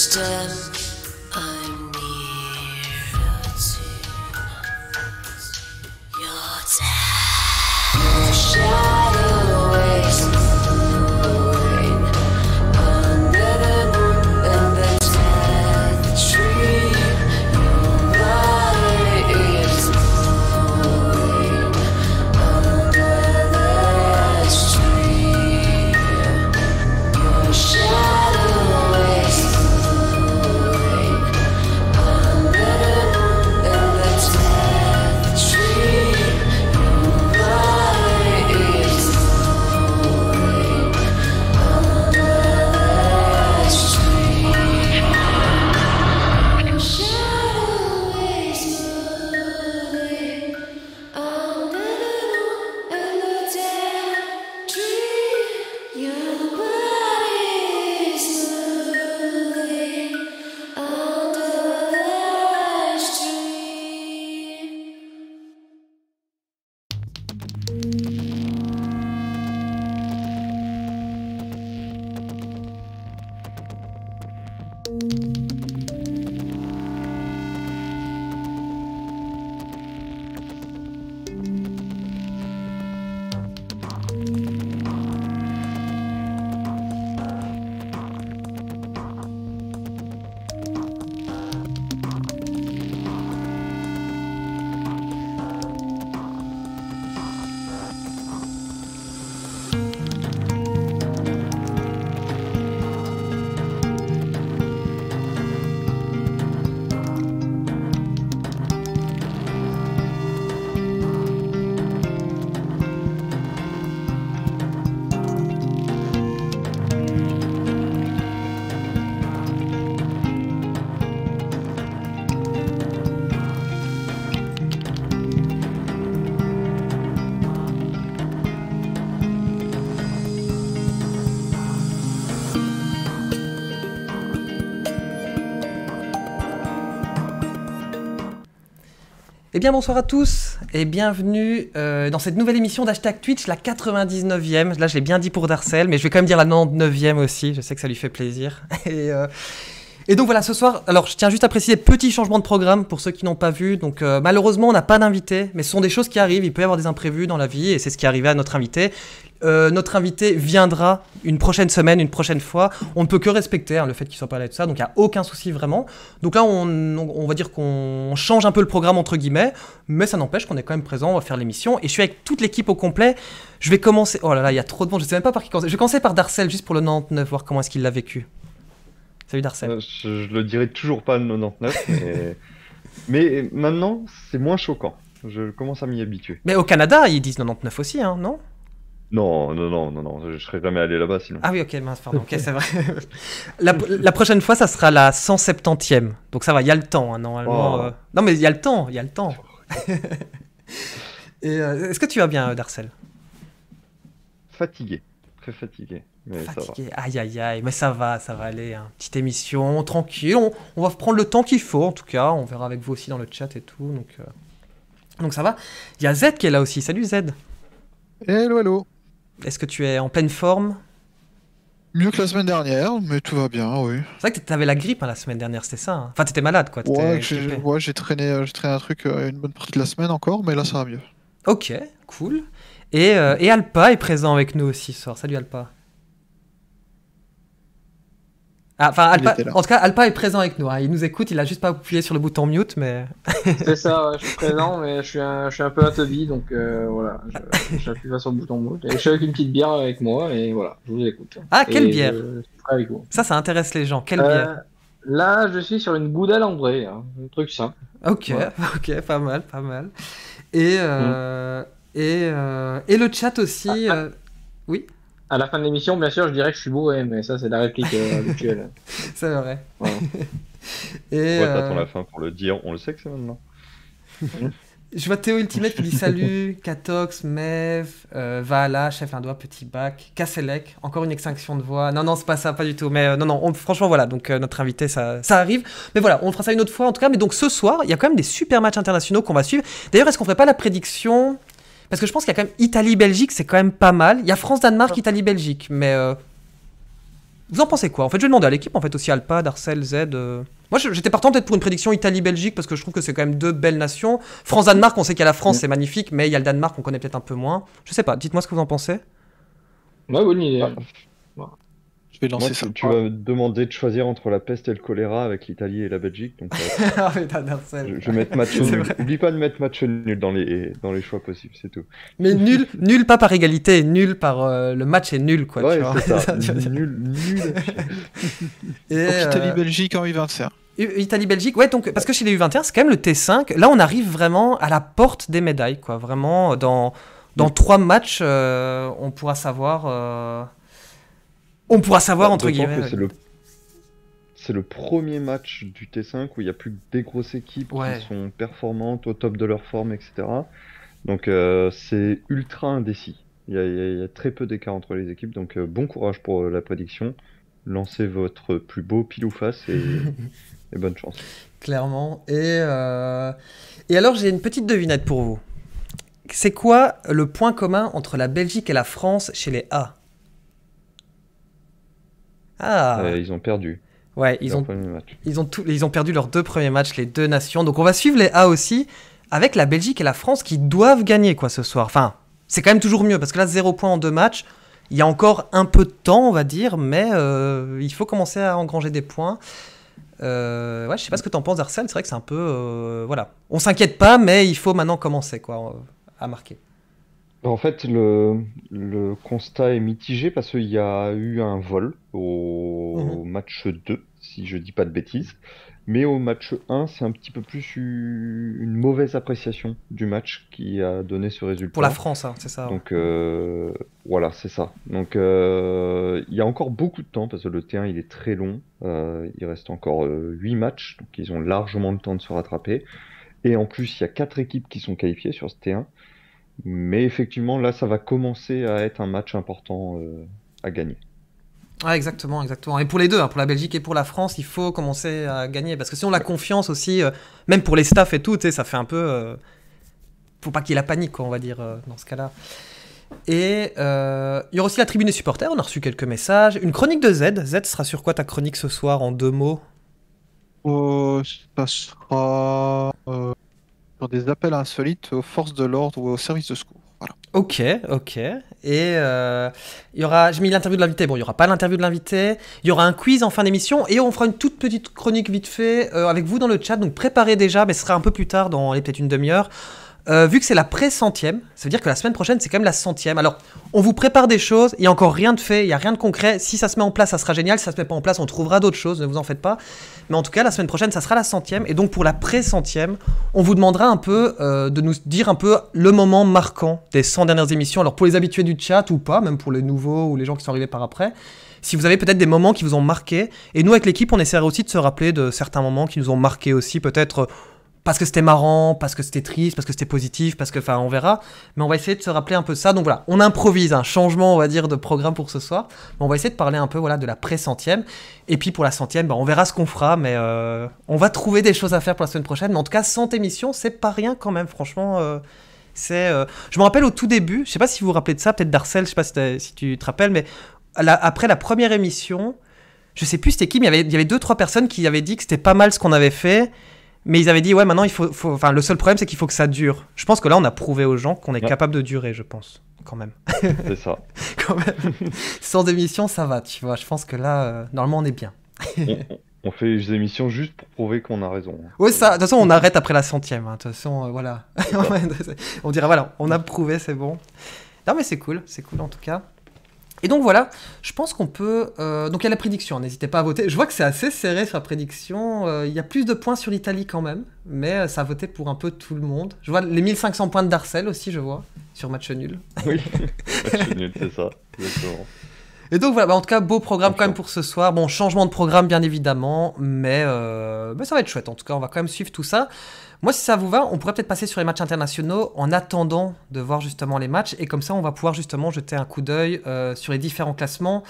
Step. I'm Eh bien bonsoir à tous et bienvenue euh, dans cette nouvelle émission d'Hashtag Twitch, la 99e. Là je l'ai bien dit pour Darcel, mais je vais quand même dire la 99e aussi, je sais que ça lui fait plaisir. Euh, et donc voilà, ce soir, alors je tiens juste à préciser, petit changement de programme pour ceux qui n'ont pas vu. Donc euh, malheureusement, on n'a pas d'invité, mais ce sont des choses qui arrivent. Il peut y avoir des imprévus dans la vie, et c'est ce qui est arrivé à notre invité. Euh, notre invité viendra une prochaine semaine, une prochaine fois. On ne peut que respecter hein, le fait qu'il soit pas là et tout ça, donc il n'y a aucun souci vraiment. Donc là, on, va dire qu'on change un peu le programme entre guillemets, mais ça n'empêche qu'on est quand même présent, on va faire l'émission. Et je suis avec toute l'équipe au complet. Je vais commencer. Oh là là, il y a trop de monde, je ne sais même pas par qui commencer. Je vais commencer par Darcel juste pour le 99, voir comment est-ce qu'il l'a vécu. Salut Darcel. Euh, je, le dirai toujours pas le 99, mais, maintenant, c'est moins choquant. Je commence à m'y habituer. Mais au Canada, ils disent 99 aussi, hein, non non, non, non, non, non, je serais jamais allé là-bas sinon. Ah oui, ok, mince, pardon, ok, c'est vrai. la, prochaine fois, ça sera la 170e. Donc ça va, il y a le temps, hein, normalement. Oh. Euh. Non, mais il y a le temps, il y a le temps. Euh, est-ce que tu vas bien, Darcel Fatigué, très fatigué. Fatigué. Aïe, aïe, aïe. Mais ça va, ça va aller. Hein. Petite émission, tranquille. On, va prendre le temps qu'il faut, en tout cas. On verra avec vous aussi dans le chat et tout. Donc, euh, donc ça va. Il y a Z qui est là aussi. Salut Z. Hello, hello. Est-ce que tu es en pleine forme Mieux que la semaine dernière, mais tout va bien, oui. C'est vrai que t'avais la grippe hein, la semaine dernière, c'était ça. Hein. Enfin, t'étais malade, quoi. T'étais ouais, j'ai traîné, euh, traîné un truc euh, une bonne partie de la semaine encore, mais là, ça va mieux. Ok, cool. Et, et Alpa est présent avec nous aussi ce soir. Salut Alpa. Ah, en tout cas, Alpa est présent avec nous. Hein. Il nous écoute, il a juste pas appuyé sur le bouton mute, mais. c'est ça, je suis présent, mais je suis un, je un peu atobie, donc euh, voilà. J'appuie pas sur le bouton mute. je suis avec une petite bière avec moi, et voilà, je vous écoute. Ah, quelle bière Ça, ça intéresse les gens. Quelle bière euh, Là, je suis sur une gouda André, hein, un truc simple. Ok, ok, pas mal, pas mal. Et, euh, mm. et, et le chat aussi. Ah, ah. Oui à la fin de l'émission, bien sûr, je dirais que je suis beau, mais ça, c'est la réplique euh, habituelle. c'est vrai. Voilà. Et t'attends euh, la fin pour le dire, on le sait que c'est maintenant. Je vois Théo Ultimate qui dit salut, Katox, Mev, euh, Chef Indois, Petit Bac, Kasselek, encore une extinction de voix. Non, non, c'est pas ça, pas du tout. Mais euh, non, non, franchement, voilà, donc notre invité, ça, ça arrive. Mais voilà, on fera ça une autre fois en tout cas. Mais donc ce soir, il y a quand même des super matchs internationaux qu'on va suivre. D'ailleurs, est-ce qu'on ferait pas la prédiction parce que je pense qu'il y a quand même Italie-Belgique, c'est quand même pas mal. Il y a France-Danemark, Italie-Belgique, mais. Euh, vous en pensez quoi En fait, je vais demander à l'équipe, en fait, aussi Alpa, Darcel, Z. Euh. Moi, j'étais partant peut-être pour une prédiction Italie-Belgique, parce que je trouve que c'est quand même deux belles nations. France-Danemark, on sait qu'il y a la France, mm. c'est magnifique, mais il y a le Danemark, on connaît peut-être un peu moins. Je sais pas, dites-moi ce que vous en pensez. Ouais, bonne idée. Ah. Tu vas me demander de choisir entre la peste et le choléra avec l'Italie et la Belgique. Euh, ah, je, vais mettre match nul. N'oublie pas de mettre match nul dans les, dans les choix possibles, c'est tout. Mais nul, nul pas par égalité, nul par euh, le match est nul, quoi. Ouais, tu ça. nul, nul. et euh, Italie-Belgique en U21. Italie-Belgique, ouais, donc, parce que chez les U21, c'est quand même le T5. Là, on arrive vraiment à la porte des médailles, quoi. Vraiment, dans, dans trois matchs, on pourra savoir on pourra savoir, bah, entre guillemets. C'est le... premier match du T5 où il n'y a plus des grosses équipes qui sont performantes, au top de leur forme, etc. Donc euh, c'est ultra indécis. Il y, a très peu d'écart entre les équipes, donc euh, bon courage pour euh, la prédiction. Lancez votre plus beau pile ou face et, bonne chance. Clairement. et alors j'ai une petite devinette pour vous. C'est quoi le point commun entre la Belgique et la France chez les A ah. Euh, ils ont perdu. Ouais, ils ont, ils ont, ils ont perdu leurs deux premiers matchs, les deux nations. Donc on va suivre les A aussi, avec la Belgique et la France qui doivent gagner quoi ce soir. Enfin, c'est quand même toujours mieux, parce que là, zéro points en deux matchs, il y a encore un peu de temps, on va dire, mais euh, il faut commencer à engranger des points. je euh, ouais, je sais pas ce que en penses, Arsène. C'est vrai que c'est un peu. voilà. On s'inquiète pas, mais il faut maintenant commencer quoi, à marquer. En fait, le, constat est mitigé parce qu'il y a eu un vol au mhm. match 2, si je dis pas de bêtises. Mais au match 1, c'est un petit peu plus une mauvaise appréciation du match qui a donné ce résultat. Pour la France, hein, c'est ça. Donc euh, voilà, c'est ça. Donc euh, il y a encore beaucoup de temps parce que le T1 il est très long. Euh, il reste encore 8 matchs, donc ils ont largement le temps de se rattraper. Et en plus, il y a 4 équipes qui sont qualifiées sur ce T1. Mais effectivement, là, ça va commencer à être un match important euh, à gagner. Ah, exactement, exactement. Et pour les deux, hein, pour la Belgique et pour la France, il faut commencer à gagner. Parce que si on a confiance aussi, euh, même pour les staffs et tout, ça fait un peu. ne euh, faut pas qu'il y ait la panique, on va dire, dans ce cas-là. Et il y aura aussi la tribune des supporters, on a reçu quelques messages. Une chronique de Z. Z sera sur quoi ta chronique ce soir en deux mots Ça sera sur des appels insolites aux forces de l'ordre ou aux services de secours. Ok, ok. Et euh, il y aura, j'ai mis l'interview de l'invité. Bon, il y aura pas l'interview de l'invité. Il y aura un quiz en fin d'émission et on fera une toute petite chronique vite fait euh, avec vous dans le chat. Donc préparez déjà, mais ce sera un peu plus tard, dans peut-être une demi-heure. Euh, vu que c'est la pré-centième, ça veut dire que la semaine prochaine, c'est quand même la centième. Alors, on vous prépare des choses, il n'y a encore rien de fait, il n'y a rien de concret. Si ça se met en place, ça sera génial. Si ça se met pas en place, on trouvera d'autres choses, ne vous en faites pas. Mais en tout cas, la semaine prochaine, ça sera la centième. Et donc, pour la pré-centième, on vous demandera un peu euh, de nous dire un peu le moment marquant des 100 dernières émissions. Alors, pour les habitués du chat ou pas, même pour les nouveaux ou les gens qui sont arrivés par après, si vous avez peut-être des moments qui vous ont marqué. Et nous, avec l'équipe, on essaiera aussi de se rappeler de certains moments qui nous ont marqués aussi, peut-être parce que c'était marrant, parce que c'était triste, parce que c'était positif, parce que, enfin, on verra. Mais on va essayer de se rappeler un peu ça. Donc voilà, on improvise un changement, on va dire, de programme pour ce soir. on va essayer de parler un peu, voilà, de la pré-centième. Et puis pour la centième, ben, on verra ce qu'on fera, mais euh, on va trouver des choses à faire pour la semaine prochaine. Mais en tout cas, 100 émissions, c'est pas rien quand même, franchement. Euh, c'est, euh, Je me rappelle au tout début, je sais pas si vous vous rappelez de ça, peut-être Darcel, je sais pas si, tu te rappelles, mais après la première émission, je sais plus c'était qui, mais il y avait, il y deux, trois personnes qui avaient dit que c'était pas mal ce qu'on avait fait mais ils avaient dit, ouais, maintenant, il faut, Enfin, le seul problème, c'est qu'il faut que ça dure. Je pense que là, on a prouvé aux gens qu'on est capable de durer, je pense, quand même. C'est ça. quand même. Sans émission, ça va, tu vois. Je pense que là, euh, normalement, on est bien. On fait des émissions juste pour prouver qu'on a raison. Oui, ça. De toute façon, on arrête après la centième. Hein. De toute façon, euh, voilà. on dira, voilà, on a prouvé, c'est bon. Non, mais c'est cool, c'est cool en tout cas. Et donc voilà, je pense qu'on peut... Euh, donc il y a la prédiction, n'hésitez pas à voter. Je vois que c'est assez serré sur la prédiction. Euh, il y a plus de points sur l'Italie quand même, mais euh, ça a voté pour un peu tout le monde. Je vois les 1500 points de Darcel aussi, je vois, sur match nul. Oui, match nul, c'est ça, exactement. Et donc voilà, bah, en tout cas, beau programme quand même pour ce soir. Bon, changement de programme bien évidemment, mais euh, bah, ça va être chouette. En tout cas, on va quand même suivre tout ça. Moi, si ça vous va, on pourrait peut-être passer sur les matchs internationaux en attendant de voir justement les matchs. Et comme ça, on va pouvoir justement jeter un coup d'œil euh, sur les différents classements.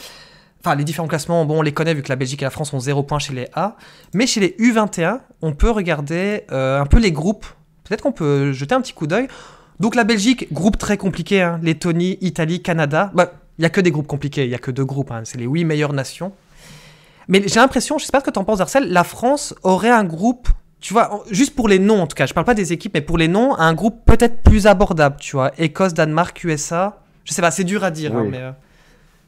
Enfin, les différents classements, bon, on les connaît vu que la Belgique et la France ont zéro points chez les A. Mais chez les U21, on peut regarder euh, un peu les groupes. Peut-être qu'on peut jeter un petit coup d'œil. Donc la Belgique, groupe très compliqué, hein. Lettonie, Italie, Canada. Bah, il n'y a que des groupes compliqués, il n'y a que deux groupes, hein, c'est les huit meilleures nations. Mais j'ai l'impression, je sais pas ce que en penses, Arcel, la France aurait un groupe, tu vois, juste pour les noms en tout cas, je parle pas des équipes, mais pour les noms, un groupe peut-être plus abordable, tu vois. Écosse, Danemark, USA, je sais pas, c'est dur à dire, hein, euh.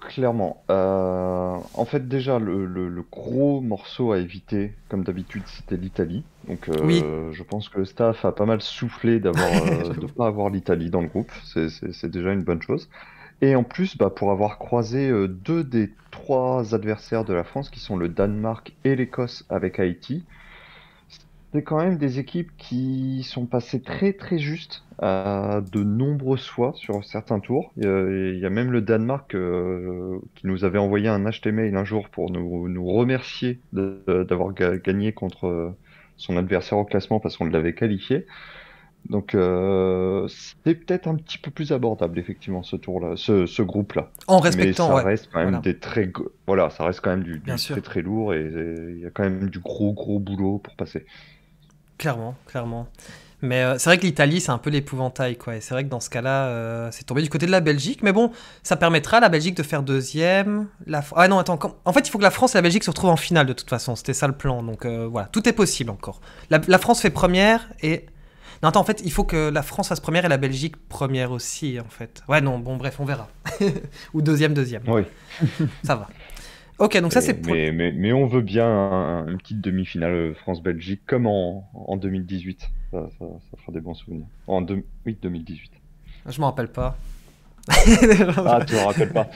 Clairement. Euh, en fait, déjà, le, gros morceau à éviter, comme d'habitude, c'était l'Italie. Donc, euh, je pense que le staff a pas mal soufflé d'avoir, de ne pas avoir l'Italie dans le groupe. C'est, déjà une bonne chose. Et en plus, bah, pour avoir croisé euh, deux des trois adversaires de la France, qui sont le Danemark et l'Écosse avec Haïti, c'est quand même des équipes qui sont passées très très justes à de nombreuses fois sur certains tours. Il y a même le Danemark euh, qui nous avait envoyé un HTML un jour pour nous remercier d'avoir gagné contre euh, son adversaire au classement parce qu'on l'avait qualifié. Donc euh, c'est peut-être un petit peu plus abordable effectivement ce tour-là, ce, groupe-là. En respectant, ça reste quand même des très, voilà, ça reste quand même du, très très lourd et il y a quand même du gros gros boulot pour passer. Clairement, clairement. Mais euh, c'est vrai que l'Italie, c'est un peu l'épouvantail, quoi. Et c'est vrai que dans ce cas-là, euh, c'est tombé du côté de la Belgique. Mais bon, ça permettra à la Belgique de faire deuxième. La... Ah non, attends. En fait, il faut que la France et la Belgique se retrouvent en finale, de toute façon. C'était ça le plan. Donc euh, voilà, tout est possible encore. La, la, France fait première et non, attends, en fait, il faut que la France fasse première et la Belgique première aussi, en fait. Ouais, non, bon, bref, on verra. Ou deuxième, deuxième. Oui. ça va. Ok, donc ça c'est pour... mais, on veut bien une petite demi-finale euh, France-Belgique comme en, 2018. Ça, fera des bons souvenirs. En 2018. Je m'en rappelle pas. ah, tu m'en rappelles pas.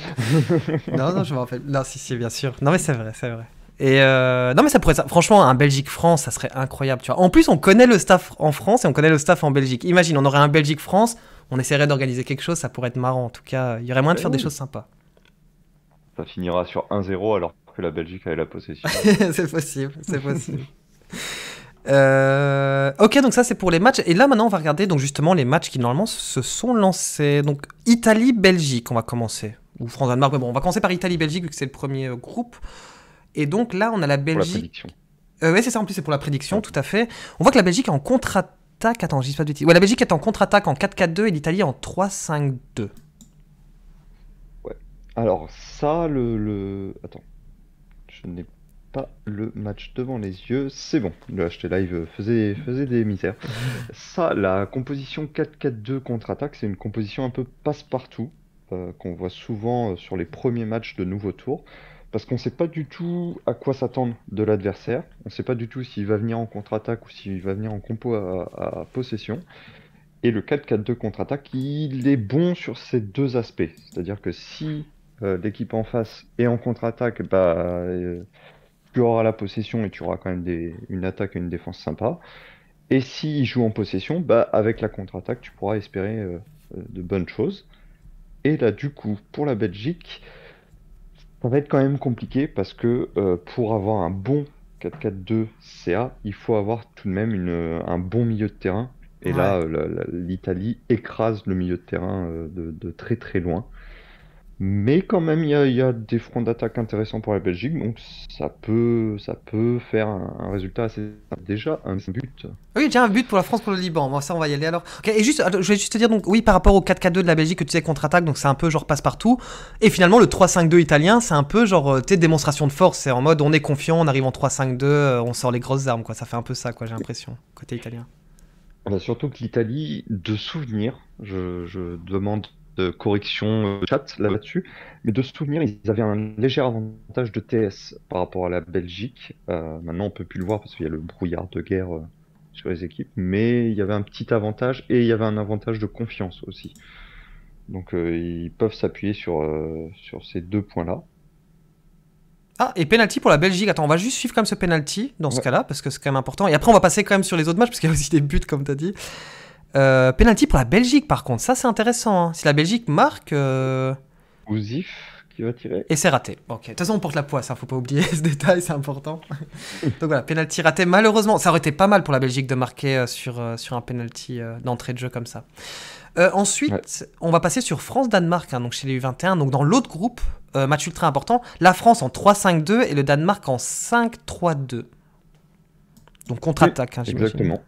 non, non, je m'en rappelle. Non, si, si, bien sûr. Non, mais c'est vrai, c'est vrai. Et euh, non, mais ça pourrait être, franchement, un Belgique-France, ça serait incroyable, tu vois. En plus, on connaît le staff en France et on connaît le staff en Belgique. Imagine, on aurait un Belgique-France, on essaierait d'organiser quelque chose, ça pourrait être marrant. En tout cas, il y aurait moins de faire des choses sympas. Ça finira sur 1-0 alors que la Belgique avait la possession. c'est possible, c'est possible. Euh, ok, donc ça c'est pour les matchs. Et là maintenant on va regarder donc justement les matchs qui normalement se sont lancés. Donc Italie-Belgique, on va commencer. Ou France-Danemark, mais bon, on va commencer par Italie-Belgique vu que c'est le premier groupe. Et donc là, on a la Belgique. La prédiction. Euh, oui, c'est ça, en plus, c'est pour la prédiction, tout à fait. On voit que la Belgique est en contre-attaque. Attends, je pas du bêtises. Ouais, la Belgique est en contre-attaque en 4-4-2 et l'Italie en 3-5-2. Ouais. Alors, ça, le. le... Attends. Je n'ai pas le match devant les yeux. C'est bon. Le HT Live faisait, faisait des misères. ça, la composition 4-4-2 contre-attaque, c'est une composition un peu passe-partout. Euh, qu'on voit souvent euh, sur les premiers matchs de nouveaux tour parce qu'on ne sait pas du tout à quoi s'attendre de l'adversaire. On ne sait pas du tout s'il va venir en contre-attaque ou s'il va venir en compo à, possession. Et le 4-4-2 contre-attaque, il est bon sur ces deux aspects. C'est-à-dire que si euh, l'équipe en face est en contre-attaque, bah, euh, tu auras la possession et tu auras quand même une attaque et une défense sympa. Et s'il joue en possession, bah, avec la contre-attaque, tu pourras espérer euh, de bonnes choses. Et là, du coup, pour la Belgique, ça va être quand même compliqué parce que euh, pour avoir un bon 4-4-2 CA, il faut avoir tout de même euh, un bon milieu de terrain. Et là, euh, l'Italie écrase le milieu de terrain de, très très loin. Mais quand même, il y, a des fronts d'attaque intéressants pour la Belgique, donc ça peut, ça peut faire un, résultat assez déjà un but. Oui, déjà un but pour la France pour le Liban. ça, on va y aller alors. Ok. et juste, je voulais juste te dire donc oui par rapport au 4-4-2 de la Belgique que tu sais contre-attaque, donc c'est un peu genre passe partout. Et finalement, le 3-5-2 italien, c'est un peu genre euh, tu démonstration de force. C'est en mode on est confiant, on arrive en 3-5-2, euh, on sort les grosses armes quoi. Ça fait un peu ça quoi, j'ai l'impression côté italien. a bah, surtout que l'Italie, de souvenir, je, je demande de correction euh, chat là-dessus. Mais de se souvenir, ils avaient un léger avantage de TS par rapport à la Belgique. Euh, maintenant, on peut plus le voir parce qu'il y a le brouillard de guerre euh, sur les équipes. Mais il y avait un petit avantage et il y avait un avantage de confiance aussi. Donc ils peuvent s'appuyer sur, sur ces deux points-là. Ah, et penalty pour la Belgique. Attends, on va juste suivre quand même ce penalty dans ce cas-là, parce que c'est quand même important. Et après, on va passer quand même sur les autres matchs, parce qu'il y a aussi des buts, comme tu as dit. Euh, penalty pour la Belgique, par contre. Ça, c'est intéressant. Hein. Si la Belgique marque. Euh... qui va tirer. Et c'est raté. Ok. De toute façon, on porte la poisse. ne hein. Faut pas oublier ce détail, c'est important. Donc voilà, penalty raté. Malheureusement, ça aurait été pas mal pour la Belgique de marquer euh, sur, euh, sur un penalty euh, d'entrée de jeu comme ça. ensuite, on va passer sur France-Danemark, hein, donc chez les U21. Donc dans l'autre groupe, match ultra important, la France en 3-5-2 et le Danemark en 5-3-2. Donc contre-attaque, Exactement.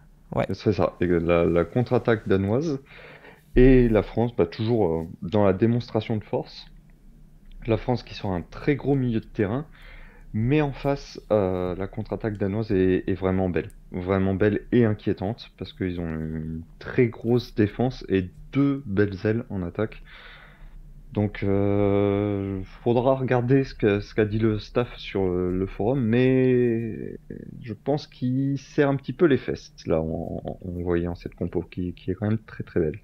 C'est ça, la, contre-attaque danoise. Et la France, bah, toujours euh, dans la démonstration de force. La France qui sort un très gros milieu de terrain. Mais en face, euh, la contre-attaque danoise est, vraiment belle. Vraiment belle et inquiétante, parce qu'ils ont une très grosse défense et deux belles ailes en attaque. Donc, euh, faudra regarder ce qu'a dit le staff sur euh, le, forum, mais je pense qu'il sert un petit peu les fesses là en, voyant cette compo qui, qui, est quand même très très belle.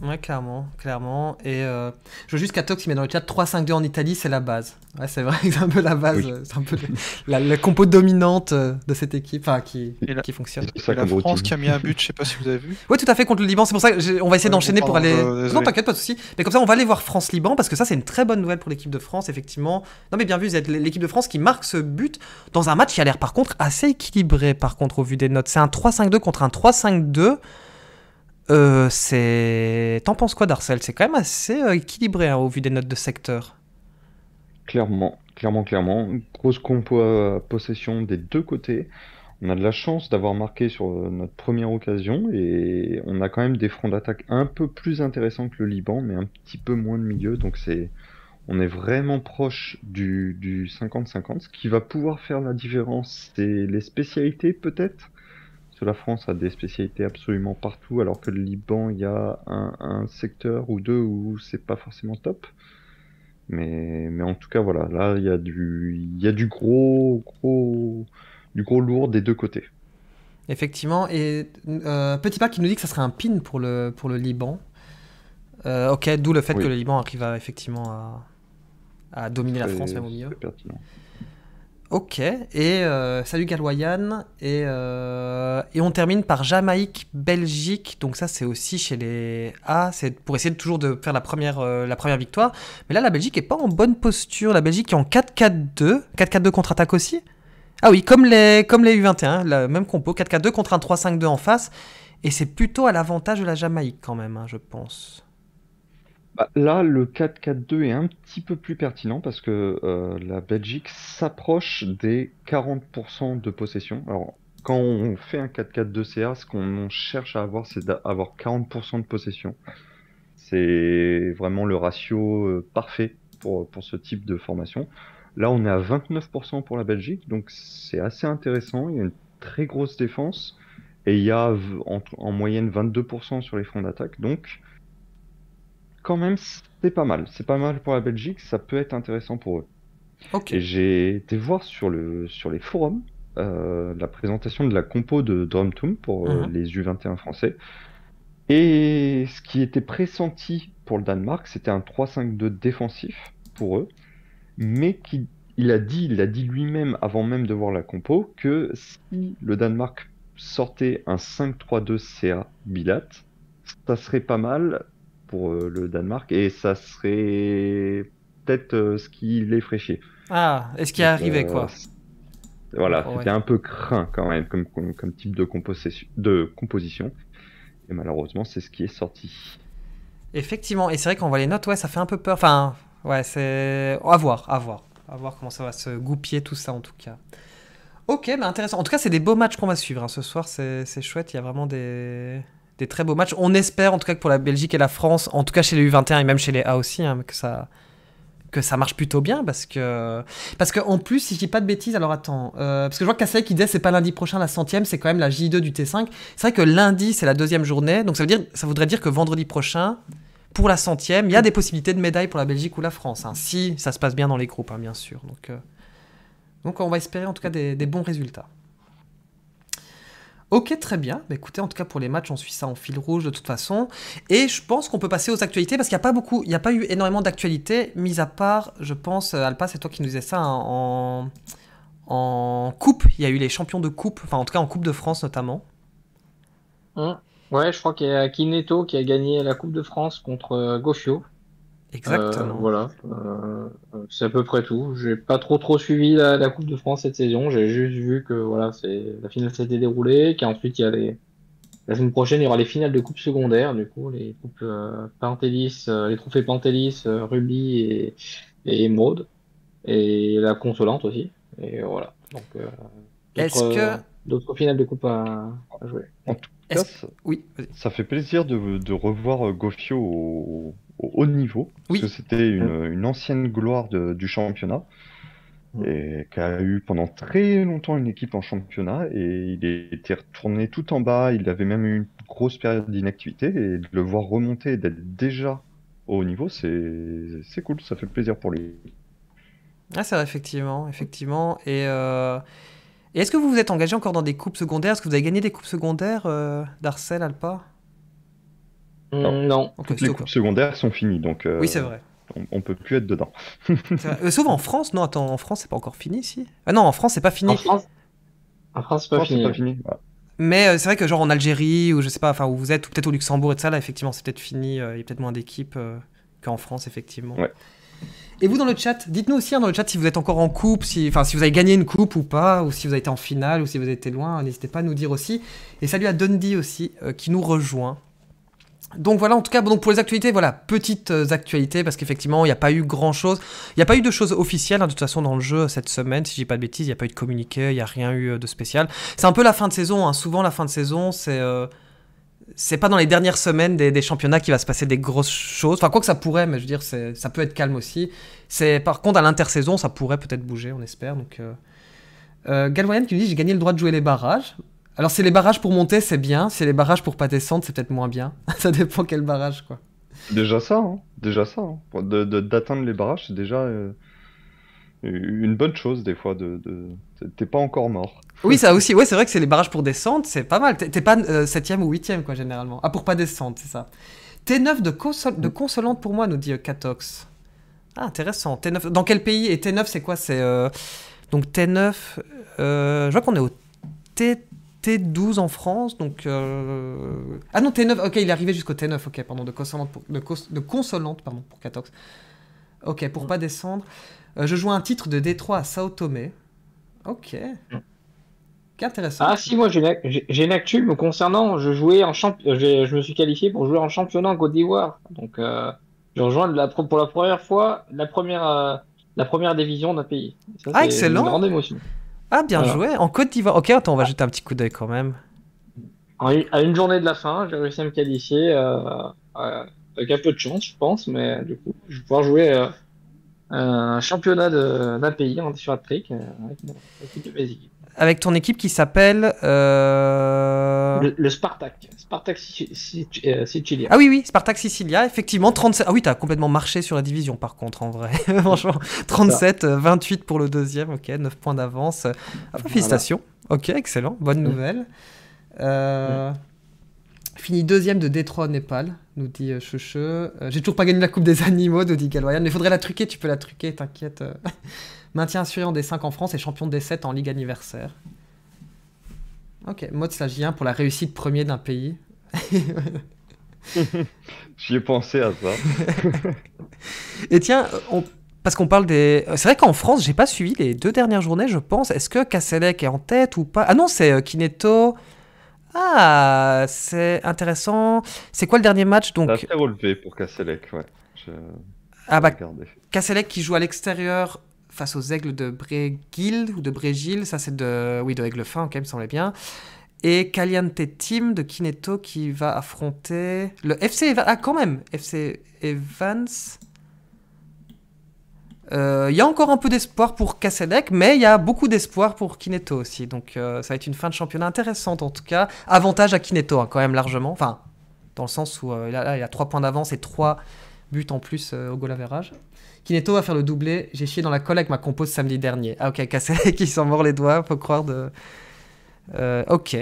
Ouais, clairement, clairement. Et euh, je veux juste qu'Atox qui met dans le chat 3-5-2 en Italie, c'est la base. Ouais, c'est vrai, c'est un peu la base, c'est un peu la, la, compo dominante euh, de cette équipe enfin, qui, la, qui fonctionne. C'est la France qui a mis un but, je sais pas si vous avez vu. Ouais, tout à fait, contre le Liban, c'est pour ça qu'on va essayer d'enchaîner pour aller. Euh, non, t'inquiète, pas de soucis. Mais comme ça, on va aller voir France-Liban parce que ça, c'est une très bonne nouvelle pour l'équipe de France, effectivement. Non, mais bien vu, vous êtes l'équipe de France qui marque ce but dans un match qui a l'air par contre assez équilibré, par contre, au vu des notes. C'est un 3-5-2 contre un 3-5-2. Euh, T'en penses quoi d'Arcel C'est quand même assez euh, équilibré hein, au vu des notes de secteur. Clairement, clairement, clairement. Grosse compo euh, possession des deux côtés. On a de la chance d'avoir marqué sur euh, notre première occasion et on a quand même des fronts d'attaque un peu plus intéressants que le Liban, mais un petit peu moins de milieu. Donc c'est, on est vraiment proche du 50-50. Ce qui va pouvoir faire la différence, c'est les spécialités peut-être la France a des spécialités absolument partout, alors que le Liban, il y a un, secteur ou deux où c'est pas forcément top. Mais, en tout cas, voilà, là, il y a du, il y du gros, gros, du gros lourd des deux côtés. Effectivement, et euh, Petit Pas qui nous dit que ça serait un pin pour le, pour le Liban. Euh, ok, d'où le fait que le Liban arrive à, effectivement à, dominer la France même au milieu. Ok, et euh, salut Galoyan. Et, euh, et, on termine par Jamaïque, Belgique. Donc ça, c'est aussi chez les A, c'est pour essayer toujours de faire la première, euh, la première victoire. Mais là, la Belgique est pas en bonne posture. La Belgique est en 4-4-2. 4-4-2 contre-attaque aussi Ah oui, comme les, comme les U21, la même compo. 4-4-2 contre un 3-5-2 en face. Et c'est plutôt à l'avantage de la Jamaïque quand même, hein, je pense. Bah, là, le 4-4-2 est un petit peu plus pertinent parce que euh, la Belgique s'approche des 40% de possession. Alors, quand on fait un 4-4-2 CA, ce qu'on cherche à avoir, c'est d'avoir 40% de possession. C'est vraiment le ratio euh, parfait pour, pour ce type de formation. Là, on est à 29% pour la Belgique, donc c'est assez intéressant. Il y a une très grosse défense et il y a en, en moyenne 22% sur les fronts d'attaque. Donc, quand même, c'est pas mal. C'est pas mal pour la Belgique, ça peut être intéressant pour eux. Ok. j'ai été voir sur, le, sur les forums euh, la présentation de la compo de Drum pour euh, uh-huh. les U21 français. Et ce qui était pressenti pour le Danemark, c'était un 3-5-2 défensif pour eux, mais qui, il a dit, il a dit lui-même avant même de voir la compo que si le Danemark sortait un 5-3-2 CA Bilat, ça serait pas mal pour euh, le Danemark et ça serait peut-être euh, ce qui l'effrayait. Ah, est-ce qui est arrivé euh, quoi Voilà, c'était un peu craint quand même comme, comme, type de, de composition. Et malheureusement, c'est ce qui est sorti. Effectivement, et c'est vrai qu'on voit les notes, ouais, ça fait un peu peur. Enfin, ouais, c'est. à voir, à voir. À voir comment ça va se goupiller tout ça en tout cas. Ok, bah, intéressant. En tout cas, c'est des beaux matchs qu'on va suivre. Hein. Ce soir, c'est chouette. Il y a vraiment des des très beaux matchs. On espère en tout cas que pour la Belgique et la France, en tout cas chez les U21 et même chez les A aussi, hein, que ça que ça marche plutôt bien parce que parce que en plus si je dis pas de bêtises alors attends euh, parce que je vois Cassel qui disait c'est pas lundi prochain la centième c'est quand même la J2 du T5 c'est vrai que lundi c'est la deuxième journée donc ça veut dire ça voudrait dire que vendredi prochain pour la centième il y a des possibilités de médailles pour la Belgique ou la France hein, si ça se passe bien dans les groupes hein, bien sûr donc euh, donc on va espérer en tout cas des bons résultats Ok, très bien. mais bah, écoutez, en tout cas pour les matchs, on suit ça en fil rouge de toute façon. Et je pense qu'on peut passer aux actualités parce qu'il n'y a pas beaucoup, il n'y a pas eu énormément d'actualités, mis à part, je pense, euh, Alpa, c'est toi qui nous disais ça hein, en, coupe. Il y a eu les champions de coupe, enfin en tout cas en Coupe de France notamment. Mmh. Ouais, je crois qu'il y a Kineto qui a gagné la Coupe de France contre euh, Gofio. Exactement. Euh, voilà, euh, euh, c'est à peu près tout. J'ai pas trop trop suivi la, Coupe de France cette saison. J'ai juste vu que voilà, c'est la finale s'était déroulée, qu'ensuite il y a la semaine prochaine, il y aura les finales de coupe secondaire du coup, les coupes Pantelis, les trophées Pantelis, Ruby et, et et la consolante aussi. Et voilà. Donc, est-ce que... d'autres finales de coupe à, jouer. En tout cas, oui, ça fait plaisir de, de revoir Goffio au, au haut niveau, parce que c'était une, ancienne gloire du championnat, mm. et qui a eu pendant très longtemps une équipe en championnat, et il était retourné tout en bas, il avait même eu une grosse période d'inactivité, et de le voir remonter et d'être déjà au haut niveau, c'est cool, ça fait plaisir pour lui. Ah, ça, effectivement, effectivement. Euh, et, est-ce que vous vous êtes engagé encore dans des coupes secondaires Est-ce que vous avez gagné des coupes secondaires, euh, d'Arcel, Alpa non. Mm, non. les coupes secondaires sont finies, donc. Euh, oui, c'est vrai. On, peut plus être dedans. Souvent euh, sauf en France, non, attends, en France, c'est pas encore fini, si Ah non, en France, c'est pas fini. En France, c'est pas, fini. Mais euh, c'est vrai que, genre, en Algérie, ou je sais pas, enfin, où vous êtes, ou peut-être au Luxembourg et tout ça, là, effectivement, c'est peut-être fini. Il y a peut-être moins d'équipes qu'en France, effectivement. Et vous dans le chat, dites-nous aussi hein, dans le chat si vous êtes encore en coupe, si, si vous avez gagné une coupe ou pas, ou si vous avez été en finale, ou si vous avez été loin, n'hésitez pas à nous dire aussi. Et salut à Dundee aussi, qui nous rejoint. Donc voilà, en tout cas, pour les actualités, voilà, petites euh, actualités, parce qu'effectivement, il n'y a pas eu grand-chose. Il n'y a pas eu de choses officielles, hein, de toute façon, dans le jeu cette semaine, si j'ai pas de bêtises, il n'y a pas eu de communiqué, il n'y a rien eu euh, de spécial. C'est un peu la fin de saison, hein. souvent la fin de saison, c'est... Euh, c'est pas dans les dernières semaines des, championnats qu'il va se passer des grosses choses. Enfin, quoi que ça pourrait, mais je veux dire, ça peut être calme aussi. C'est Par contre, à l'intersaison, ça pourrait peut-être bouger, on espère. Donc, qui nous dit J'ai gagné le droit de jouer les barrages. Alors, c'est les barrages pour monter, c'est bien. C'est les barrages pour pas descendre, c'est peut-être moins bien. ça dépend quel barrage, quoi. Déjà ça, hein. Déjà ça. Hein. D'atteindre les barrages, c'est déjà euh, une bonne chose, des fois. De, T'es pas encore mort. Oui, ça aussi. Ouais, c'est vrai que c'est les barrages pour descendre, c'est pas mal. T'es pas euh, septième ou huitième, quoi, généralement. Ah, pour pas descendre, c'est ça. T9 de, consolante pour moi, nous dit Katox. Euh, ah, intéressant. T9, dans quel pays Et T9, c'est quoi C'est. Donc T9. je vois qu'on est au T. 12 en France, donc... Euh, ah non, T9, ok, il est arrivé jusqu'au T9, ok, pardon, de consolante de, consolante, pardon, pour Catox. Ok, pour pas descendre. Euh, je joue un titre de Détroit à Sao Tomé. Ok. Ah si, moi j'ai une actu me concernant, je jouais en euh, je me suis qualifié pour jouer en championnat en Côte Donc je rejoins la pour la première fois la première, la première division d'un pays. ah excellent. émotion. Ah, bien joué. En Côte d'Ivoire. Ok, attends, on va ah. jeter un petit coup d'œil quand même. À une journée de la fin, j'ai réussi à me qualifier euh, euh, avec un peu de chance, je pense, mais du coup, je vais pouvoir jouer euh, un championnat d'un pays en sur Afrique avec, avec de mes équipes avec ton équipe qui s'appelle. Euh, le, Spartak. Spartak euh, Sicilia. Ah oui, oui, Spartak Sicilia, effectivement. 37... Ah oui, t'as complètement marché sur la division par contre, en vrai. Franchement, 37, 28 euh, pour le deuxième, ok, 9 points d'avance. Ah, félicitations. Ok, excellent, bonne mm. nouvelle. Fini deuxième de Détroit Népal, nous dit Chouchou. J'ai toujours pas gagné la Coupe des Animaux, nous dit Galoyan. Mais faudrait la truquer, tu peux la truquer, t'inquiète. maintient assuré des D5 en France et champion des D7 en Ligue anniversaire. Ok, mode slash pour la réussite premier d'un pays. J'y ai pensé à ça. et tiens, parce qu'on parle des. C'est vrai qu'en France, j'ai pas suivi les deux dernières journées, je pense. Est-ce que Kasselec est en tête ou pas Ah non, c'est euh, Kineto. Ah, c'est intéressant. C'est quoi le dernier match donc à relevé pour Kasselec, ouais. Ah bah, Kasselec qui joue à l'extérieur face aux aigles de Brégil ou de Brégil, ça c'est de, oui, de Aigle Fin, ok, me semblait bien. Et Caliente Team de Kineto qui va affronter le FC Evans. Ah, quand même FC Evans. Euh, il y a encore un peu d'espoir pour Kasedek, mais il y a beaucoup d'espoir pour Kineto aussi. Donc euh, ça va être une fin de championnat intéressante en tout cas. Avantage à Kineto hein, quand même largement. Enfin, dans le sens où euh, là, il a 3 points d'avance et 3 buts en plus au goal average. Kineto va faire le doublé. J'ai chié dans la colle avec ma compose samedi dernier. Ah, ok, cassé qui s'en mord les doigts, faut croire de. Euh, ok.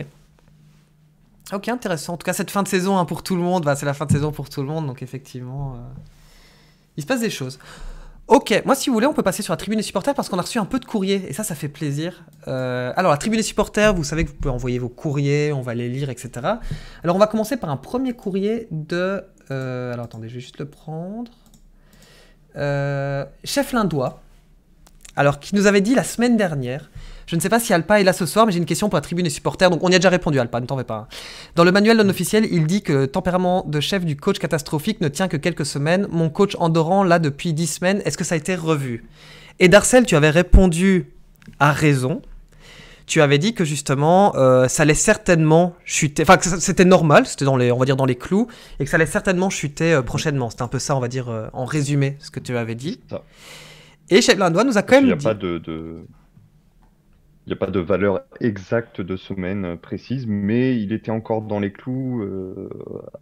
Ok, intéressant. En tout cas, cette fin de saison hein, pour tout le monde, bah, c'est la fin de saison pour tout le monde, donc effectivement, euh, il se passe des choses. Ok, moi si vous voulez, on peut passer sur la tribune des supporters parce qu'on a reçu un peu de courrier et ça, ça fait plaisir. Euh, alors, la tribune des supporters, vous savez que vous pouvez envoyer vos courriers, on va les lire, etc. Alors, on va commencer par un premier courrier de. alors, attendez, je vais juste le prendre. Euh, chef Lindois, alors qui nous avait dit la semaine dernière je ne sais pas si Alpa est là ce soir, mais j'ai une question pour la tribune et supporters. Donc on y a déjà répondu, Alpa, ne t'en fais pas. Hein. Dans le manuel non officiel, il dit que tempérament de chef du coach catastrophique ne tient que quelques semaines. Mon coach Andoran, là, depuis dix semaines, est-ce que ça a été revu Et Darcel, tu avais répondu à raison tu avais dit que justement, euh, ça allait certainement chuter, enfin, que c'était normal, c'était dans les, on va dire, dans les clous, et que ça allait certainement chuter euh, prochainement. C'était un peu ça, on va dire, euh, en résumé, ce que tu avais dit. Et Chef Landois nous a quand même Il a dit... pas de... Il n'y a pas de valeur exacte de semaine précise, mais il était encore dans les clous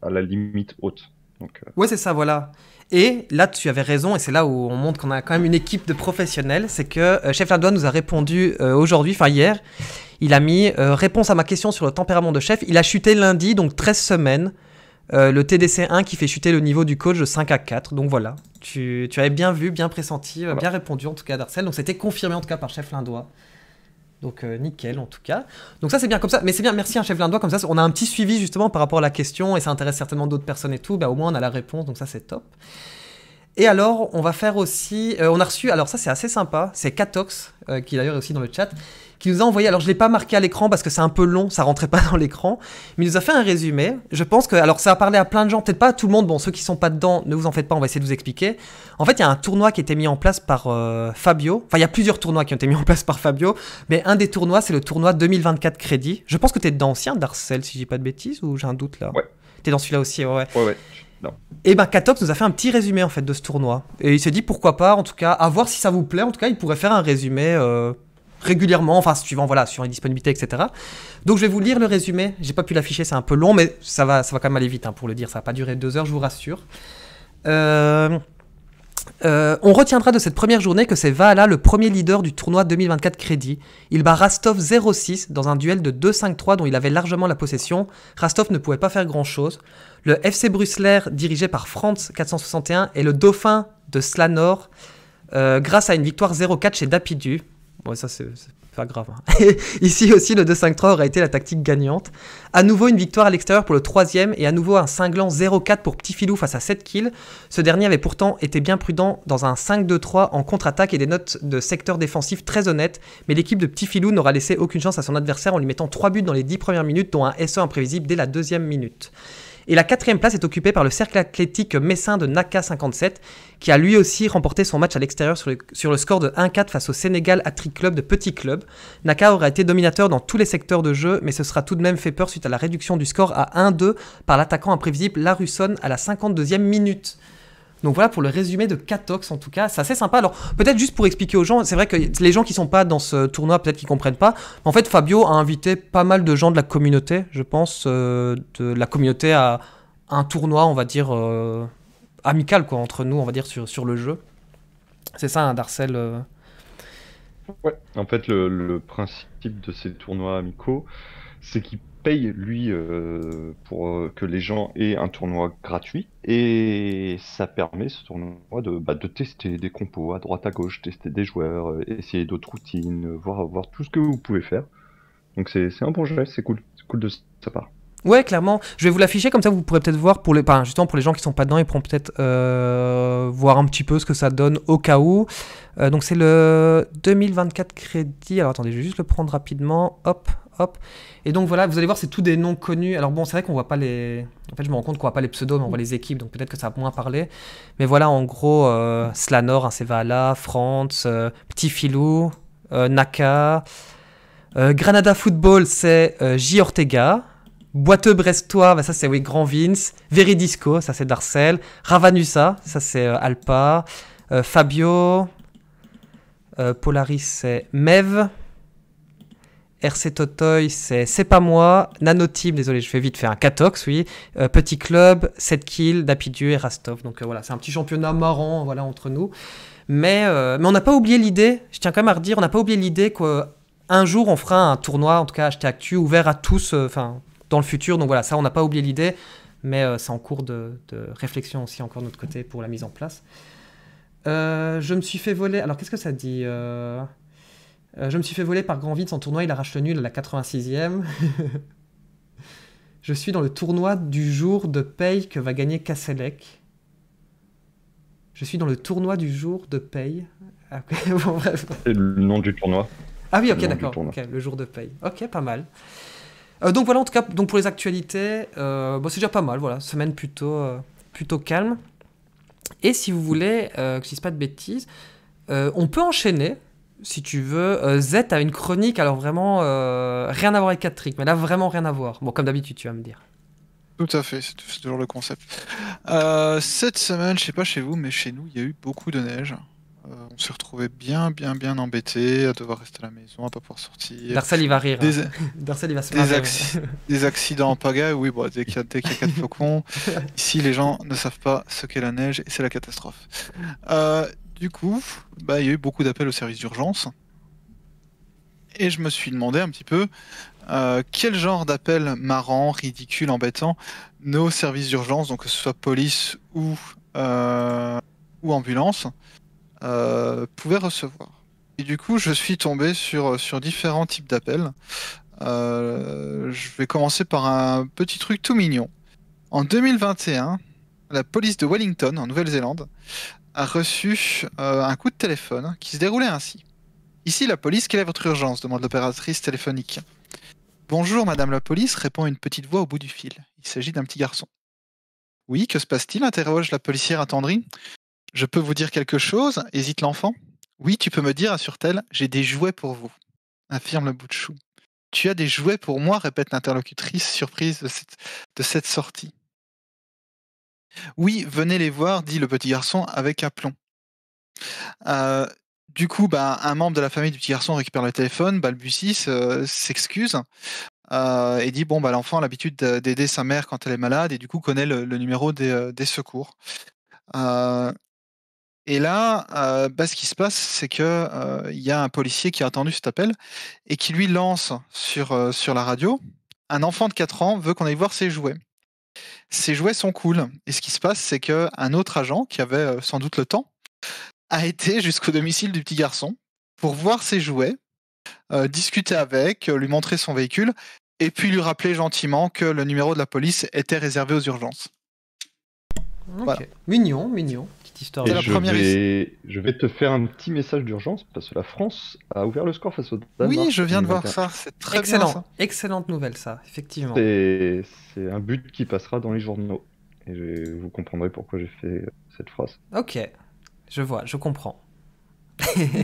à la limite haute. Donc, Ouais, c'est ça, voilà. Et là, tu avais raison, et c'est là où on montre qu'on a quand même une équipe de professionnels. C'est que euh, Chef Lindois nous a répondu euh, aujourd'hui, enfin hier. Il a mis euh, réponse à ma question sur le tempérament de chef. Il a chuté lundi, donc 13 semaines. le TDC 1 qui fait chuter le niveau du coach de 5 à 4. Donc voilà, tu, avais bien vu, bien pressenti, bien répondu en tout cas d'Arcel. Donc c'était confirmé en tout cas par Chef Lindois. Donc euh, nickel en tout cas. Donc ça c'est bien comme ça, mais c'est bien, merci un hein, chef doigt comme ça, on a un petit suivi justement par rapport à la question et ça intéresse certainement d'autres personnes et tout, bah au moins on a la réponse, donc ça c'est top. Et alors on va faire aussi, euh, on a reçu, alors ça c'est assez sympa, c'est Katox euh, qui d'ailleurs est aussi dans le chat, qui nous a envoyé, alors je ne l'ai pas marqué à l'écran parce que c'est un peu long, ça rentrait pas dans l'écran, mais il nous a fait un résumé. Je pense que, alors ça a parlé à plein de gens, peut-être pas à tout le monde, bon, ceux qui ne sont pas dedans, ne vous en faites pas, on va essayer de vous expliquer. En fait, il y a un tournoi qui a été mis en place par euh, Fabio, enfin, il y a plusieurs tournois qui ont été mis en place par Fabio, mais un des tournois, c'est le tournoi 2024 Crédit. Je pense que tu es dedans aussi, Darcel, si je dis pas de bêtises, ou j'ai un doute là. Ouais. Tu es dans celui-là aussi, ouais. Ouais, ouais. Non. Et eh ben Katox nous a fait un petit résumé en fait de ce tournoi. Et il s'est dit pourquoi pas, en tout cas, à voir si ça vous plaît. En tout cas, il pourrait faire un résumé. Euh, régulièrement, enfin suivant voilà sur les disponibilités, etc. Donc je vais vous lire le résumé. J'ai pas pu l'afficher, c'est un peu long, mais ça va, ça va quand même aller vite hein, pour le dire. Ça va pas durer deux heures, je vous rassure. Euh, euh, on retiendra de cette première journée que c'est Vala, le premier leader du tournoi 2024 Crédit. Il bat Rastov 0-6 dans un duel de 2-5-3 dont il avait largement la possession. Rastov ne pouvait pas faire grand-chose. Le FC Bruxelles, dirigé par Franz 461, est le dauphin de Slanor euh, grâce à une victoire 0-4 chez Dapidu. Bon, ça, c'est pas grave. Hein. Ici aussi, le 2-5-3 aura été la tactique gagnante. À nouveau, une victoire à l'extérieur pour le troisième et à nouveau un cinglant 0-4 pour Petit Filou face à 7 kills. Ce dernier avait pourtant été bien prudent dans un 5-2-3 en contre-attaque et des notes de secteur défensif très honnêtes, mais l'équipe de Petit Filou n'aura laissé aucune chance à son adversaire en lui mettant 3 buts dans les 10 premières minutes, dont un SE imprévisible dès la deuxième minute. Et la quatrième place est occupée par le cercle athlétique messin de Naka 57, qui a lui aussi remporté son match à l'extérieur sur, le, score de 1-4 face au Sénégal Atri Club de Petit Club. Naka aura été dominateur dans tous les secteurs de jeu, mais ce sera tout de même fait peur suite à la réduction du score à 1-2 par l'attaquant imprévisible Larusson à la 52e minute. Donc voilà pour le résumé de Katox en tout cas, c'est assez sympa. Alors peut-être juste pour expliquer aux gens, c'est vrai que les gens qui sont pas dans ce tournoi, peut-être qu'ils comprennent pas. En fait, Fabio a invité pas mal de gens de la communauté, je pense, euh, de la communauté à un tournoi, on va dire, euh, amical quoi, entre nous, on va dire, sur, le jeu. C'est ça, un hein, Darcel euh. Ouais. En fait, le, le, principe de ces tournois amicaux, c'est qu'ils paye, lui, euh, pour euh, que les gens aient un tournoi gratuit. Et ça permet, ce tournoi, de, bah, tester des compos à droite, à gauche, tester des joueurs, euh, essayer d'autres routines, voir, voir tout ce que vous pouvez faire. Donc c'est un projet, c'est cool, c'est cool de sa part. Ouais, clairement. Je vais vous l'afficher comme ça, vous pourrez peut-être voir pour les, justement pour les gens qui sont pas dedans, ils pourront peut-être voir un petit peu ce que ça donne au cas où. donc c'est le 2024 crédit. Alors attendez, je vais juste le prendre rapidement. Hop, et donc voilà, vous allez voir, c'est tous des noms connus. Alors bon, c'est vrai qu'on voit pas les... En fait, je me rends compte qu'on voit pas les pseudos, mais on voit les équipes, donc peut-être que ça va moins parler. Mais voilà, en gros, euh, Slanor, hein, Vala France, euh, Petit Filou, euh, Naka, euh, Granada Football, c'est J. Ortega, Boiteux Brestois, bah, ça c'est Grand Vince, Veridisco, ça c'est Darcel, Ravanusa, ça c'est Alpa, Fabio, Polaris c'est Mev, RC Totoy, c'est C'est pas moi, Nanoteam, désolé, je fais vite faire un Katox oui, euh, Petit Club, 7 kills, Dapidu et Rastov. Donc euh, voilà, c'est un petit championnat marrant voilà, entre nous. Euh, mais, on n'a pas oublié l'idée, je tiens quand même à redire, on n'a pas oublié l'idée qu'un jour on fera un tournoi, en tout cas HT Actu, ouvert à tous, enfin dans le futur. Donc voilà, ça on n'a pas oublié l'idée, mais c'est en cours de, de, réflexion aussi encore de notre côté pour la mise en place. je me suis fait voler, alors qu'est-ce que ça dit euh, je me suis fait voler par Grand Vite en tournoi, il arrache le nul à la 86e. je suis dans le tournoi du jour de paye que va gagner Kasselec. Je suis dans le tournoi du jour de paye. Ah, c'est le nom du tournoi. Ah oui, ok, d'accord. le jour de paye. Ok, pas mal. Euh, donc voilà, en tout cas, donc pour les actualités, euh, bah, c'est déjà pas mal. Voilà, semaine plutôt, plutôt calme. Et si vous voulez que je dise pas de bêtises, on peut enchaîner si tu veux. Euh, Z a une chronique, alors vraiment euh, rien à voir avec 4 tricks, mais là vraiment rien à voir. Bon, comme d'habitude, tu vas me dire. Tout à fait, c'est toujours le concept. Euh, cette semaine, je sais pas chez vous, mais chez nous, il y a eu beaucoup de neige. on s'est retrouvé bien, bien, bien embêtés à devoir rester à la maison, à pas pouvoir sortir. Darcel, il va rire. Des... Hein. Darcel, il va se Des accidents en pagaille, oui, bon, dès qu'il y, a... faucons. Ici, les gens ne savent pas ce qu'est la neige et c'est la catastrophe. Du coup, bah, il y a eu beaucoup d'appels aux services d'urgence. Et je me suis demandé un petit peu euh, quel genre d'appel marrant, ridicule, embêtant nos services d'urgence, donc que ce soit police ou, euh, ou ambulance, euh, pouvaient recevoir. Et du coup, je suis tombé sur, sur différents types d'appels. je vais commencer par un petit truc tout mignon. En 2021, la police de Wellington, en Nouvelle-Zélande, a reçu euh, un coup de téléphone qui se déroulait ainsi. Ici la police, quelle est votre urgence demande l'opératrice téléphonique. Bonjour Madame la police, répond une petite voix au bout du fil. Il s'agit d'un petit garçon. Oui, que se passe-t-il interroge la policière attendrie. Je peux vous dire quelque chose hésite l'enfant. Oui, tu peux me dire, assure-t-elle, j'ai des jouets pour vous, affirme le bout de chou. Tu as des jouets pour moi, répète l'interlocutrice, surprise de cette sortie. Oui, venez les voir, dit le petit garçon avec aplomb. Euh, du coup, bah, un membre de la famille du petit garçon récupère le téléphone, balbutie, s'excuse euh, et dit bon bah l'enfant a l'habitude d'aider sa mère quand elle est malade et du coup connaît le, numéro des, euh, secours. et là, bah, ce qui se passe, c'est que il y a un policier qui a attendu cet appel et qui lui lance sur, sur la radio un enfant de 4 ans veut qu'on aille voir ses jouets. Ces jouets sont cool. Et ce qui se passe, c'est qu'un autre agent, qui avait euh, sans doute le temps, a été jusqu'au domicile du petit garçon pour voir ses jouets, euh, discuter avec, euh, lui montrer son véhicule, et puis lui rappeler gentiment que le numéro de la police était réservé aux urgences. Mignon, mignon histoire. la je, première vais... je vais te faire un petit message d'urgence parce que la France a ouvert le score face au Danemark. Oui, je viens de voir ça. C'est très excellent. Bien, ça. Excellente nouvelle, ça, effectivement. C'est un but qui passera dans les journaux. Et je... vous comprendrez pourquoi j'ai fait cette phrase. Ok, je vois, je comprends.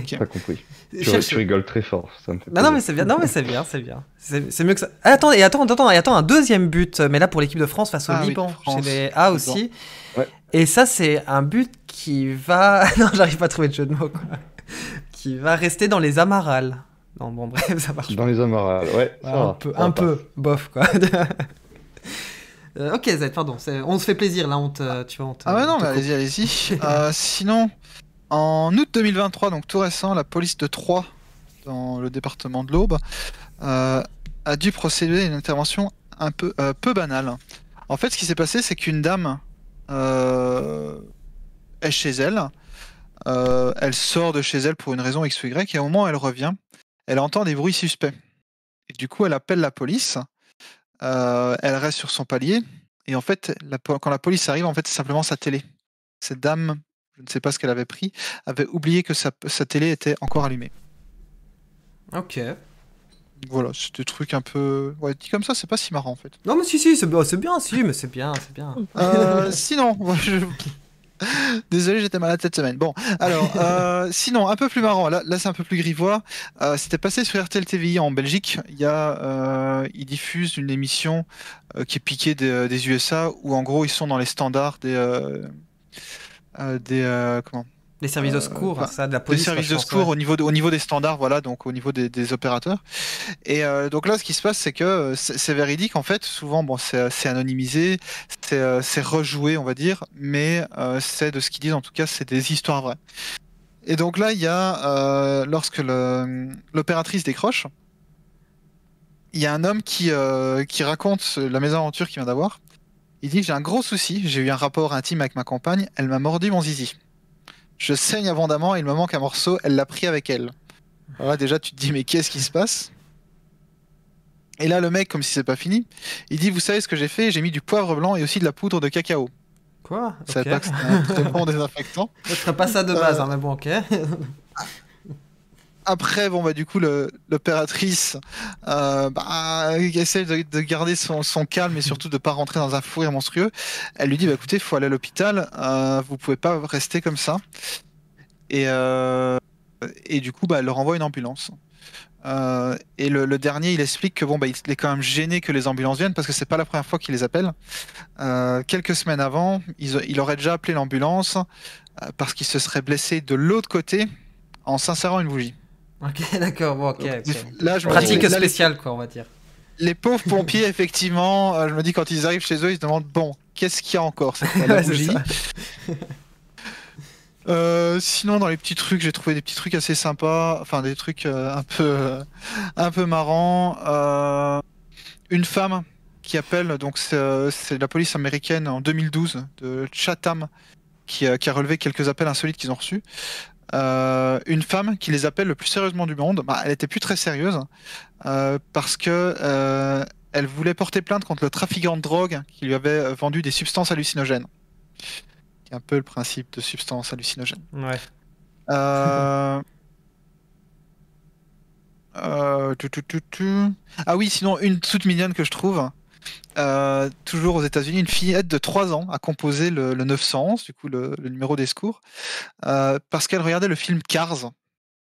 okay. Pas compris. Tu, tu, rigoles très fort. Ça me fait non, bah non, mais c'est bien, non, mais c'est bien, c'est bien. C'est mieux que ça. Ah, attends, et attends, attends, et attends, un deuxième but, mais là pour l'équipe de France face au ah Liban. Oui, France, chez Ah, aussi. Ouais. Et ça, c'est un but qui va. non, j'arrive pas à trouver de jeu de mots, quoi. qui va rester dans les amarales. Non, bon, bref, ça marche. Dans les amarales, ouais. un peu, un peu, bof, quoi. Euh, ok, Z, pardon, on se fait plaisir, là, on te, tu On ah, bah non, allez-y, allez-y. Euh, sinon, en août 2023, donc tout récent, la police de Troyes, dans le département de l'Aube, euh, a dû procéder à une intervention un peu, peu banale. En fait, ce qui s'est passé, c'est qu'une dame euh, est chez elle. Euh, elle sort de chez elle pour une raison X ou Y et au moment où elle revient, elle entend des bruits suspects. Et du coup, elle appelle la police. Euh, elle reste sur son palier. Et en fait, quand la police arrive, en fait, c'est simplement sa télé. Cette dame, je ne sais pas ce qu'elle avait pris, avait oublié que sa, sa télé était encore allumée. Ok voilà, c'est des trucs un peu. Ouais, dit comme ça, c'est pas si marrant en fait. Non, mais si, si, c'est bien, si, mais c'est bien, c'est bien. Euh, euh, sinon, je... Désolé, j'étais malade cette semaine. Bon, alors, euh, sinon, un peu plus marrant, là, c'est un peu plus grivois. C'était passé sur RTL TVI en Belgique. Il y a, ils diffusent une émission qui est piquée des, des, USA où, en gros, ils sont dans les standards des. des comment les services de euh, secours, bah, ça, de la police. Les services de secours au, niveau au niveau des standards, voilà, donc au niveau des, opérateurs. Et euh, donc là, ce qui se passe, c'est que euh, c'est véridique, en fait, souvent, bon, c'est anonymisé, c'est rejoué, on va dire, mais c'est de ce qu'ils disent, en tout cas, c'est des histoires vraies. Et donc là, il y a, lorsque l'opératrice décroche, il y a un homme qui, qui raconte la mésaventure qu'il vient d'avoir. Il dit J'ai un gros souci, j'ai eu un rapport intime avec ma compagne, elle m'a mordu mon zizi je saigne abondamment, et il me manque un morceau, elle l'a pris avec elle. Voilà, déjà, tu te dis, mais qu'est-ce qui se passe Et là, le mec, comme si c'est pas fini, il dit, vous savez ce que j'ai fait J'ai mis du poivre blanc et aussi de la poudre de cacao. Quoi Ça okay. pas que un désinfectant. Ce serait pas ça de base, euh, hein, mais bon, ok. après, bon, bah, du coup, l'opératrice euh, bah, essaie de, garder son, calme et surtout de ne pas rentrer dans un fou monstrueux. Elle lui dit bah, écoutez, il faut aller à l'hôpital, euh, vous pouvez pas rester comme ça. Euh, et, du coup, bah, elle leur envoie une ambulance. et le, dernier, il explique que bon, bah, il est quand même gêné que les ambulances viennent parce que c'est pas la première fois qu'il les appelle. quelques semaines avant, il, aurait déjà appelé l'ambulance parce qu'il se serait blessé de l'autre côté en s'insérant une bougie. Ok, d'accord, bon, ok. Là, je Pratique spéciale, quoi, on va dire. Les pauvres pompiers, effectivement, euh, je me dis quand ils arrivent chez eux, ils se demandent bon, qu'est-ce qu'il y a encore euh, sinon, dans les petits trucs, j'ai trouvé des petits trucs assez sympas, enfin des trucs euh, un peu, un peu marrants. une femme qui appelle, donc c'est la police américaine en 2012 de Chatham, qui, qui a relevé quelques appels insolites qu'ils ont reçus. Euh, une femme qui les appelle le plus sérieusement du monde. Bah, elle était plus très sérieuse euh, parce que euh, elle voulait porter plainte contre le trafiquant de drogue qui lui avait vendu des substances hallucinogènes. C'est un peu le principe de substances hallucinogènes. Ouais. ah oui, sinon une toute mignonne que je trouve, euh, toujours aux États-Unis, une fillette de 3 ans a composé le, le 911, du coup le, numéro des secours, euh, parce qu'elle regardait le film Cars.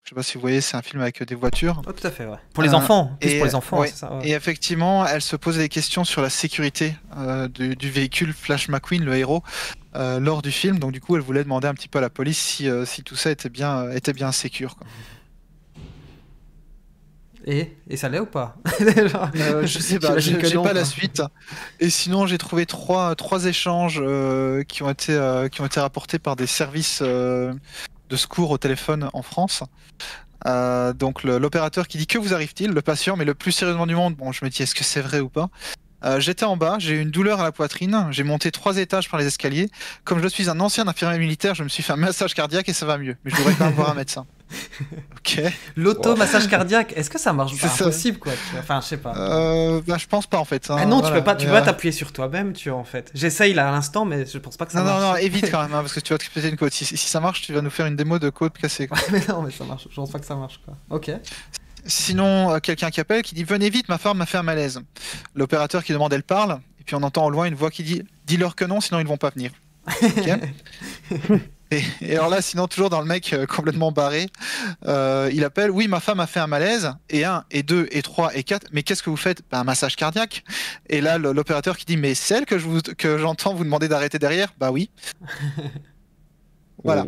Je sais pas si vous voyez, c'est un film avec euh, des voitures. Oh, tout à fait, Pour les enfants. et, les enfants, Et effectivement, elle se posait des questions sur la sécurité du, véhicule Flash McQueen, le héros, lors du film. Donc du coup, elle voulait demander un petit peu à la police si, tout ça était bien, était bien sécure. Et, ça l'est ou pas euh, Je sais pas, j'ai pas la suite. Et sinon, j'ai trouvé trois, trois échanges euh, qui, ont été, euh, qui ont été rapportés par des services de secours au téléphone en France. donc l'opérateur qui dit que vous arrive-t-il, le patient, mais le plus sérieusement du monde, bon je me dis est-ce que c'est vrai ou pas j'étais en bas, j'ai eu une douleur à la poitrine, j'ai monté trois étages par les escaliers. Comme je suis un ancien infirmier militaire, je me suis fait un massage cardiaque et ça va mieux. Mais je voudrais quand même voir un médecin. Ok. L'auto-massage cardiaque, est-ce que ça marche C'est possible quoi. enfin, je sais pas. Euh, bah, je pense pas, en fait. Hein. ah non, tu peux pas, tu vas euh. t'appuyer sur toi-même, tu vois, en fait. J'essaye là à l'instant, mais je pense pas que ça marche. Non, non, évite quand même, hein, parce que tu vas te péter une côte. Si, ça marche, tu vas nous faire une démo de côte cassée. mais non, mais ça marche. Je pense pas que ça marche, quoi. Ok. Sinon, euh, quelqu'un qui appelle qui dit Venez vite, ma femme m'a fait un malaise. L'opérateur qui demande Elle parle, et puis on entend au loin une voix qui dit Dis-leur que non, sinon ils vont pas venir. Ok et, alors là, sinon, toujours dans le mec euh, complètement barré, euh, il appelle Oui, ma femme a fait un malaise, et 1, et 2, et 3, et 4, mais qu'est-ce que vous faites ben, Un massage cardiaque. Et là, l'opérateur qui dit Mais celle que j'entends je vous, vous demander d'arrêter derrière Bah oui. voilà.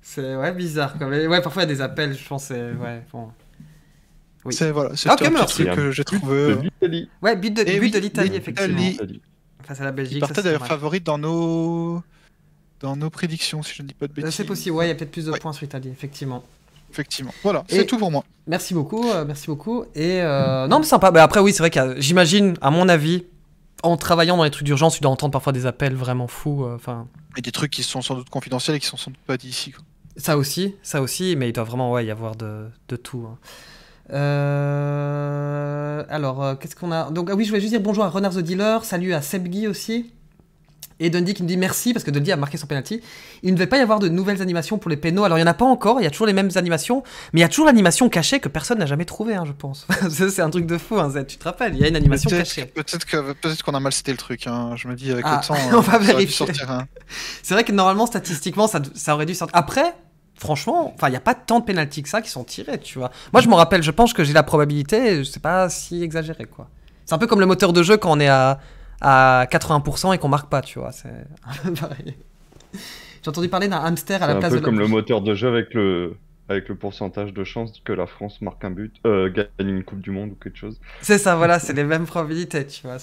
C'est ouais, bizarre. Ouais, parfois, il y a des appels, je pense. Ouais, C'est voilà, c'est ah, un truc que je trouve. De euh. eh l'Italie. but de, l'Italie, effectivement. Face à la Belgique. Il partait d'ailleurs favorite dans nos dans nos prédictions, si je ne dis pas de euh, bêtises. C'est possible, ouais, il y a peut-être plus de points sur l'Italie, effectivement. Effectivement. Voilà, c'est tout pour moi. Merci beaucoup, euh, merci beaucoup. Et euh, non, mais sympa. Bah, après, oui, c'est vrai que j'imagine, à mon avis, en travaillant dans les trucs d'urgence, tu dois entendre parfois des appels vraiment fous. Enfin. et des trucs qui sont sans doute confidentiels et qui sont sans doute pas dits ici. Quoi. Ça aussi, ça aussi, mais il doit vraiment ouais, y avoir de, tout. Hein. Alors, qu'est-ce qu'on a Donc, ah oui, je voulais juste dire bonjour à Renard the Dealer, salut à Seb Guy aussi. Et Dundee qui me dit merci parce que Dundee a marqué son penalty. Il ne devait pas y avoir de nouvelles animations pour les pénaux. Alors il n'y en a pas encore, il y a toujours les mêmes animations, mais il y a toujours l'animation cachée que personne n'a jamais trouvé hein, je pense. c'est un truc de fou, hein, Z, tu te rappelles, il y a une animation cachée. Peut-être qu'on a mal cité le truc, hein. je me dis avec ah, le temps. On va vérifier. C'est vrai que normalement, statistiquement, ça, aurait dû sortir. Après, franchement, enfin, il n'y a pas tant de pénalties que ça qui sont tirés, tu vois. Moi, je m'en rappelle, je pense que j'ai la probabilité, je sais pas si exagéré, quoi. C'est un peu comme le moteur de jeu quand on est à à 80% et qu'on marque pas, tu vois. C'est pareil. J'ai entendu parler d'un hamster à la place de. C'est un peu comme le moteur de jeu avec le avec le pourcentage de chance que la France marque un but, euh, gagne une Coupe du Monde ou quelque chose. C'est ça, voilà, c'est les mêmes probabilités, tu vois.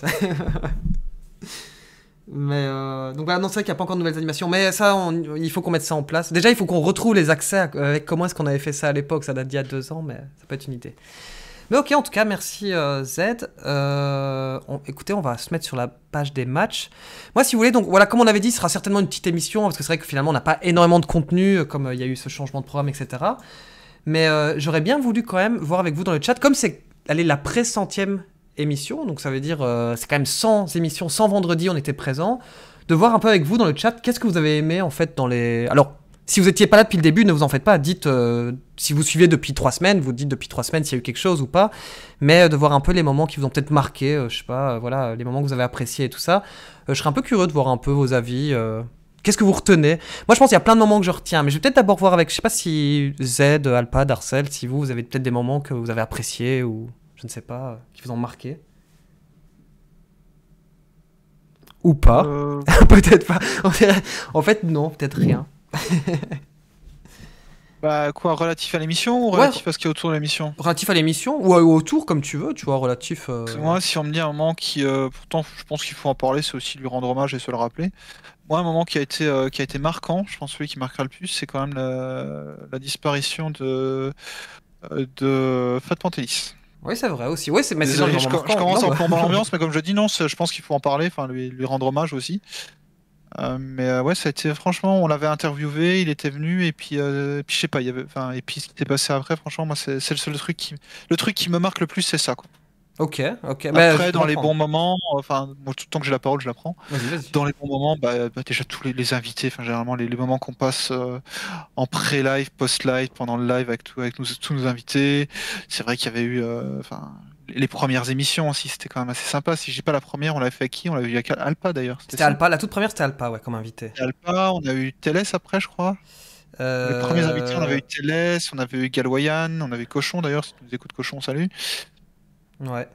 mais euh, donc voilà, non, c'est vrai qu'il n'y a pas encore de nouvelles animations, mais ça, il faut qu'on mette ça en place. Déjà, il faut qu'on retrouve les accès avec comment est-ce qu'on avait fait ça à l'époque, ça date d'il y a deux ans, mais ça peut être une idée. Mais ok, en tout cas, merci Zed, euh, Z. Euh, écoutez, on va se mettre sur la page des matchs. Moi, si vous voulez, donc voilà, comme on avait dit, ce sera certainement une petite émission, hein, parce que c'est vrai que finalement, on n'a pas énormément de contenu, euh, comme il y a eu ce changement de programme, etc. Mais j'aurais bien voulu quand même voir avec vous dans le chat, comme c'est allez, la pré-centième émission, donc ça veut dire, c'est quand même 100 émissions, sans vendredi, on était présents, de voir un peu avec vous dans le chat, qu'est-ce que vous avez aimé, en fait, dans les... Alors, si vous étiez pas là depuis le début, ne vous en faites pas. Dites, euh, si vous suivez depuis trois semaines, vous dites depuis trois semaines s'il y a eu quelque chose ou pas. Mais euh, de voir un peu les moments qui vous ont peut-être marqué, euh, je sais pas, voilà, les moments que vous avez appréciés et tout ça. je serais un peu curieux de voir un peu vos avis. Qu'est-ce que vous retenez Moi, je pense qu'il y a plein de moments que je retiens, mais je vais peut-être d'abord voir avec, je sais pas si Z, Alpha, Darcel, si vous, vous avez peut-être des moments que vous avez appréciés ou je ne sais pas, qui vous ont marqué. Ou pas. peut-être pas. en fait, non, peut-être rien. Bah quoi, relatif à l'émission ou relatif à ce qui est autour de l'émission Relatif à l'émission ou, autour comme tu veux, tu vois, relatif... Euh, moi, si on me dit un moment qui, euh, pourtant je pense qu'il faut en parler, c'est aussi lui rendre hommage et se le rappeler. Moi, un moment qui a été, euh, qui a été marquant, je pense celui qui marquera le plus, c'est quand même la, disparition de, de Fat Pantelis. Oui, c'est vrai aussi. Ouais, c'est, je, commence en bah... l'ambiance, mais comme je dis, non, je pense qu'il faut en parler, enfin lui, lui rendre hommage aussi. Euh, mais euh, ouais, ça a été franchement, on l'avait interviewé, il était venu et puis, euh, je sais pas, il y avait, et puis ce qui s'est passé après, franchement, moi c'est le seul truc qui, le truc qui me marque le plus, c'est ça. Quoi. Ok, ok. Bah, après, dans les bons moments, enfin, tout le temps que j'ai la parole, je la prends. Dans les bons moments, bah, bah déjà tous les, invités, enfin, généralement, les, moments qu'on passe en pré-live, post-live, pendant le live avec, avec tous nos invités. C'est vrai qu'il y avait eu, enfin, les premières émissions aussi, c'était quand même assez sympa. Si j'ai pas la première, on l'a fait à qui On l'a vu à Alpa d'ailleurs. C'était Alpa, la toute première c'était Alpa, ouais, comme invité. Alpa, on a eu Télès après, je crois. Euh, les premiers invités, on avait eu Télès, on avait eu Galwayan, on avait Cochon d'ailleurs, si tu nous écoutes Cochon, salut. Ouais.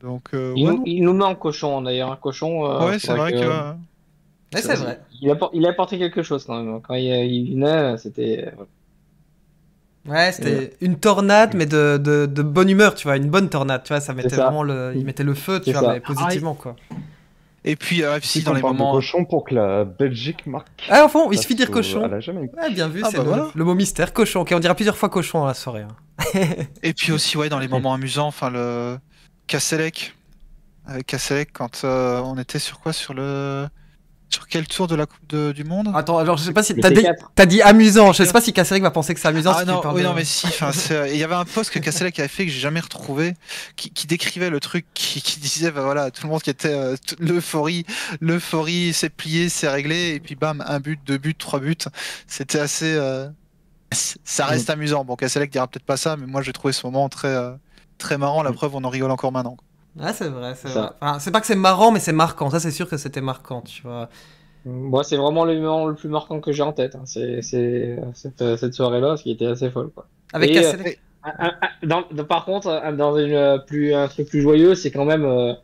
Donc, euh, il, nous, met en Cochon d'ailleurs, un hein. Cochon. Euh, ouais, c'est vrai que. c'est vrai. Il a, apporté quelque chose quand même. Quand il, il venait, c'était. Ouais, c'était une tornade, mais de, bonne humeur, tu vois, une bonne tornade, tu vois, ça mettait vraiment le, il mm. mettait le feu, tu vois, mais positivement, quoi. Et puis, aussi euh, dans les moments. cochon pour que la Belgique marque. Ah, fond, il se de dire cochon. Ah, bien vu, ah, c'est bah le, mot mystère, cochon. Ok, on dira plusieurs fois cochon dans la soirée. Hein. Et puis aussi, ouais, dans les moments amusants, enfin, le. Casselec. Avec euh, Casselec, quand euh, on était sur quoi Sur le. Sur quel tour de la Coupe du Monde Attends, alors je sais pas si. T'as dit amusant, je sais pas si Kasselec va penser que c'est amusant. Ah non, non, mais si. Il y avait un post que qui avait fait que j'ai jamais retrouvé, qui, décrivait le truc, qui, disait, bah, voilà, tout le monde qui était euh, l'euphorie, l'euphorie, c'est plié, c'est réglé, et puis bam, un but, deux buts, trois buts. C'était assez. Euh, ça mm. reste amusant. Bon, ne dira peut-être pas ça, mais moi j'ai trouvé ce moment très, euh, très marrant. La mm. preuve, on en rigole encore maintenant. Ah, c'est vrai, c'est vrai. c'est pas que c'est marrant, mais c'est marquant. Ça, c'est sûr que c'était marquant, tu vois. Moi, c'est vraiment le moment le plus marquant que j'ai en tête. Hein. C'est euh, cette, soirée-là, ce qui était assez folle. Quoi. Avec Et, euh, Par contre, dans une, euh, plus, un truc plus joyeux, c'est quand même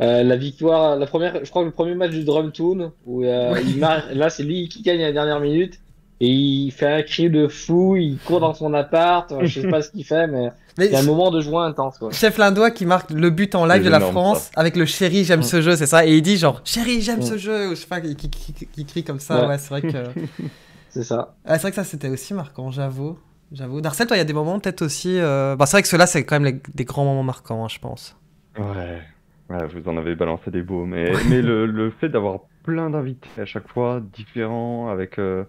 la victoire. La première, je crois que le premier match du Drum Toon, où là, c'est lui qui gagne à la dernière minute et il fait un cri de fou, il court dans son appart, je sais pas ce qu'il fait, mais c'est un moment de joie intense. quoi. Chef Lindois qui marque le but en live de la France avec le chéri, j'aime mm. ce jeu, c'est ça Et il dit genre chéri, j'aime mm. ce jeu, ou je sais pas, qui, crie comme ça. Ouais, c'est vrai que. c'est ça. c'est vrai que ça c'était aussi marquant, j'avoue. J'avoue. Darcel, toi, il y a des moments peut-être aussi. Euh, bah, c'est vrai que ceux-là, c'est quand même des grands moments marquants, hein, je pense. Ouais. ouais. vous en avez balancé des beaux, mais, mais le, fait d'avoir plein d'invités à chaque fois, différents, avec. Euh,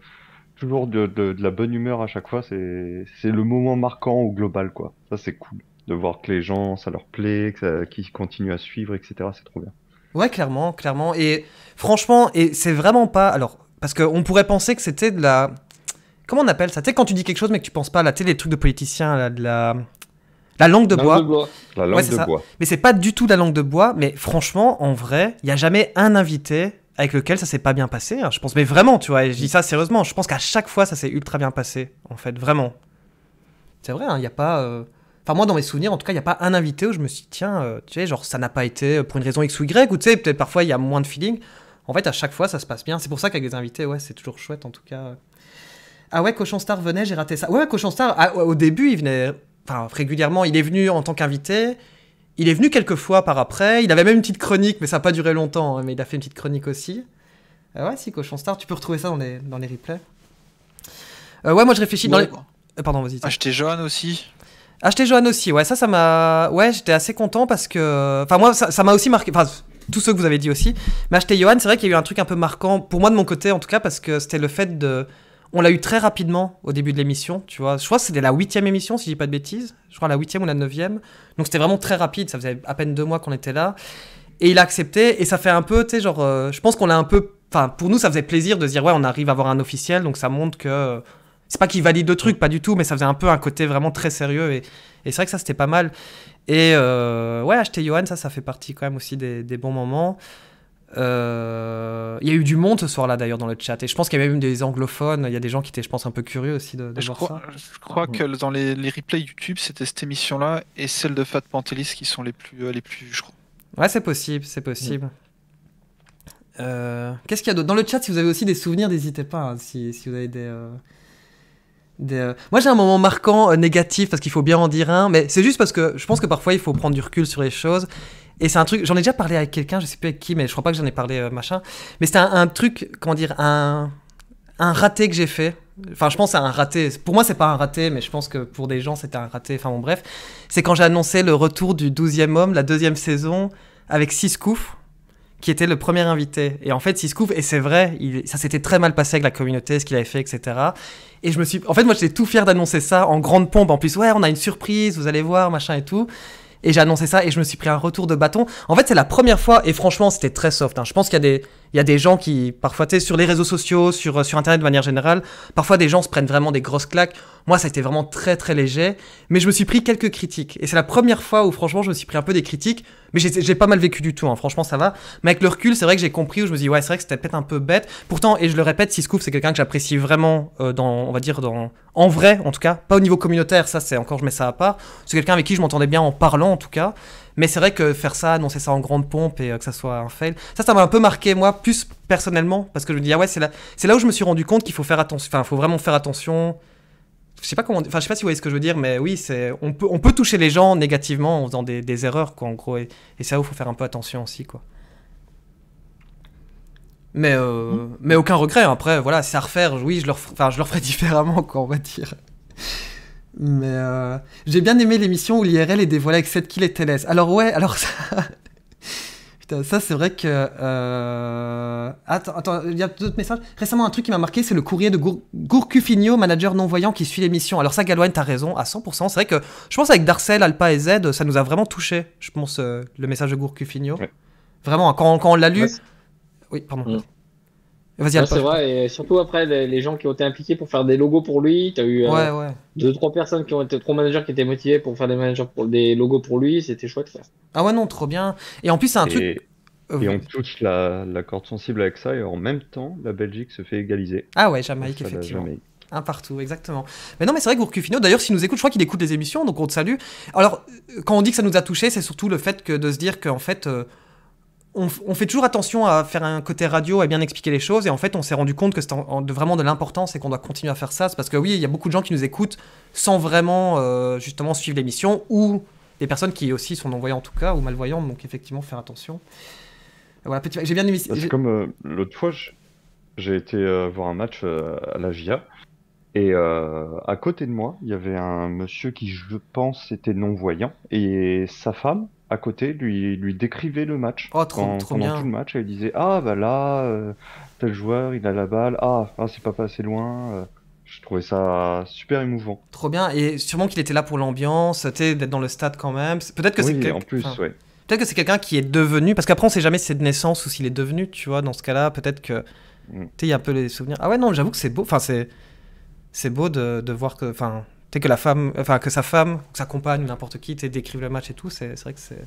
toujours de, la bonne humeur à chaque fois. C'est le moment marquant au global, quoi. Ça, c'est cool. De voir que les gens, ça leur plaît, qu'ils continuent à suivre, etc. C'est trop bien. Ouais, clairement, clairement. Et franchement, et c'est vraiment pas. Alors, parce qu'on pourrait penser que c'était de la. Comment on appelle ça Tu sais, quand tu dis quelque chose, mais que tu penses pas, à la télé, les trucs de politiciens, la. langue de, bois. La langue de bois. Mais c'est pas du tout la langue de bois. Mais franchement, en vrai, il n'y a jamais un invité avec lequel ça s'est pas bien passé. Hein. Je pense, mais vraiment, tu vois, je dis ça sérieusement. Je pense qu'à chaque fois, ça s'est ultra bien passé, en fait, vraiment. C'est vrai, il hein, n'y a pas. Euh, enfin, moi, dans mes souvenirs, en tout cas, il n'y a pas un invité où je me suis tiens, euh, tu sais, genre, ça n'a pas été euh, pour une raison X ou Y, ou tu sais, peut-être parfois, il y a moins de feeling. En fait, à chaque fois, ça se passe bien. C'est pour ça qu'avec des invités, ouais, c'est toujours chouette, en tout cas. Ah ouais, Cochon Star venait, j'ai raté ça. Ouais, Cochon Star, ah, au début, il venait. Enfin, régulièrement, il est venu en tant qu'invité. Il est venu quelques fois par après. Il avait même une petite chronique, mais ça n'a pas duré longtemps. Hein, mais il a fait une petite chronique aussi. Euh, ouais, si, Cochon Star. Tu peux retrouver ça dans les, dans les replays. Euh, ouais, moi je réfléchis dans les. Euh, pardon, vas-y. Acheter Johan aussi. Acheter Johan aussi, ouais, ça, ça m'a. Ouais, j'étais assez content parce que. Enfin, moi, ça m'a aussi marqué. Enfin, tous ceux que vous avez dit aussi. Mais acheter Johan, c'est vrai qu'il y a eu un truc un peu marquant, pour moi de mon côté en tout cas, parce que c'était le fait de on l'a eu très rapidement au début de l'émission, tu vois. Je crois que c'était la huitième émission, si je dis pas de bêtises. Je crois la huitième ou la neuvième. Donc c'était vraiment très rapide, ça faisait à peine deux mois qu'on était là. Et il a accepté, et ça fait un peu, tu sais, genre, euh, je pense qu'on a un peu... Enfin, pour nous, ça faisait plaisir de dire, ouais, on arrive à avoir un officiel, donc ça montre que... Euh, c'est pas qu'il valide deux trucs, pas du tout, mais ça faisait un peu un côté vraiment très sérieux, et, c'est vrai que ça, c'était pas mal. Et euh, ouais, acheter Johan, ça, ça fait partie quand même aussi des bons moments. Euh, il y a eu du monde ce soir-là d'ailleurs dans le chat et je pense qu'il y avait même des anglophones, il y a des gens qui étaient je pense un peu curieux aussi de, je voir crois, ça. Je crois mm. que dans les, replays YouTube c'était cette émission-là et celle de Fat Pantelis qui sont les plus, euh, les plus je crois. Ouais c'est possible, c'est possible. Mm. Euh, qu'est-ce qu'il y a d'autre Dans le chat si vous avez aussi des souvenirs n'hésitez pas hein, si, si, vous avez des... Moi j'ai un moment marquant négatif parce qu'il faut bien en dire un, mais c'est juste parce que je pense que parfois il faut prendre du recul sur les choses et c'est un truc, j'en ai déjà parlé avec quelqu'un, je sais plus avec qui, mais je crois pas que j'en ai parlé euh, machin. Mais c'était un, truc, comment dire, un, un raté que j'ai fait. Enfin, je pense à un raté. Pour moi, c'est pas un raté, mais je pense que pour des gens, c'était un raté. Enfin, bon, bref. C'est quand j'ai annoncé le retour du 12e homme, la deuxième saison, avec Siscouf, qui était le premier invité. Et en fait, Siscouf, et c'est vrai, ça s'était très mal passé avec la communauté, ce qu'il avait fait, etc. Et je me suis. En fait, moi, j'étais tout fier d'annoncer ça en grande pompe. En plus, ouais, on a une surprise, vous allez voir, machin et tout et j'ai annoncé ça et je me suis pris un retour de bâton. En fait, c'est la première fois et franchement, c'était très soft. Hein. Je pense qu'il y a des il y a des gens qui, parfois, tu sur les réseaux sociaux, sur, euh, sur Internet de manière générale, parfois des gens se prennent vraiment des grosses claques. Moi, ça a été vraiment très, très léger, mais je me suis pris quelques critiques. Et c'est la première fois où, franchement, je me suis pris un peu des critiques, mais j'ai pas mal vécu du tout, hein. franchement, ça va. Mais avec le recul, c'est vrai que j'ai compris, où je me dis, ouais, c'est vrai que c'était peut-être un peu bête. Pourtant, et je le répète, Siscouf, c'est quelqu'un que j'apprécie vraiment, euh, dans, on va dire, dans, en vrai, en tout cas, pas au niveau communautaire, ça, c'est encore, je mets ça à part. C'est quelqu'un avec qui je m'entendais bien en parlant, en tout cas. Mais c'est vrai que faire ça, annoncer ça en grande pompe et euh, que ça soit un fail, ça, ça m'a un peu marqué, moi, plus personnellement, parce que je me dis, ah ouais, c'est là, c'est là où je me suis rendu compte qu'il faut faire attention, enfin, il faut vraiment faire attention. Je sais pas comment, enfin, je sais pas si vous voyez ce que je veux dire, mais oui, c'est, on peut, on peut toucher les gens négativement en faisant des, erreurs, quoi, en gros, et, c'est là où il faut faire un peu attention aussi, quoi. Mais, euh, mmh. mais aucun regret, après, voilà, c'est à refaire, oui, je leur, je leur ferai différemment, quoi, on va dire. Mais euh, j'ai bien aimé l'émission où l'IRL est dévoilé avec cette kills et TLS. Alors ouais, alors ça... Putain, ça c'est vrai que... Euh, attends, attends, il y a d'autres messages. Récemment, un truc qui m'a marqué, c'est le courrier de Gour manager non-voyant qui suit l'émission. Alors ça, Galouane, t'as raison, à 100%. C'est vrai que je pense avec Darcel, Alpa et Z, ça nous a vraiment touché, je pense, euh, le message de Gourcufigno Vraiment, quand, quand on l'a lu... Oui, pardon. Mm c'est vrai, et surtout après les, gens qui ont été impliqués pour faire des logos pour lui, tu as eu euh, deux trois personnes qui ont été trop managers qui étaient motivés pour faire des managers pour des logos pour lui, c'était chouette faire. Ah ouais non, trop bien. Et en plus c'est un truc. Euh, et on touche la, corde sensible avec ça et en même temps la Belgique se fait égaliser. Ah ouais, Jamaïque effectivement. Un partout, exactement. Mais non, mais c'est vrai que Gourcufino, d'ailleurs, s'il nous écoute, je crois qu'il écoute les émissions, donc on te salue. Alors, euh, quand on dit que ça nous a touché, c'est surtout le fait que de se dire qu'en fait, on, fait toujours attention à faire un côté radio et bien expliquer les choses. Et en fait, on s'est rendu compte que c'était vraiment de l'importance et qu'on doit continuer à faire ça. parce que oui, il y a beaucoup de gens qui nous écoutent sans vraiment euh, justement suivre l'émission ou des personnes qui aussi sont non-voyants en tout cas ou malvoyants, Donc effectivement, faire attention. Voilà, petit... J'ai bien aimé. Bah, c'est comme euh, l'autre fois, j'ai été euh, voir un match à la VIA, Et à côté de moi, il y avait un monsieur qui, je pense, était non-voyant. Et sa femme à côté lui, décrivait le match. Oh, trop, bien. tout le match, elle disait Ah, bah là, euh, tel joueur, il a la balle, ah, ah c'est pas passé loin. Euh, je trouvais ça super émouvant. Trop bien, et sûrement qu'il était là pour l'ambiance, d'être dans le stade quand même. Peut-être que c'est. en plus, que c'est quelqu'un qui est devenu, parce qu'après on sait jamais si c'est de naissance ou s'il est devenu, tu vois, dans ce cas-là, peut-être que. Mm. y a un peu les souvenirs. Ah ouais, non, j'avoue que c'est beau, enfin, c'est. C'est beau de, de voir que. Enfin, que la femme, enfin que sa femme, sa compagne ou n'importe qui, décrive le match et tout, c'est vrai que c'est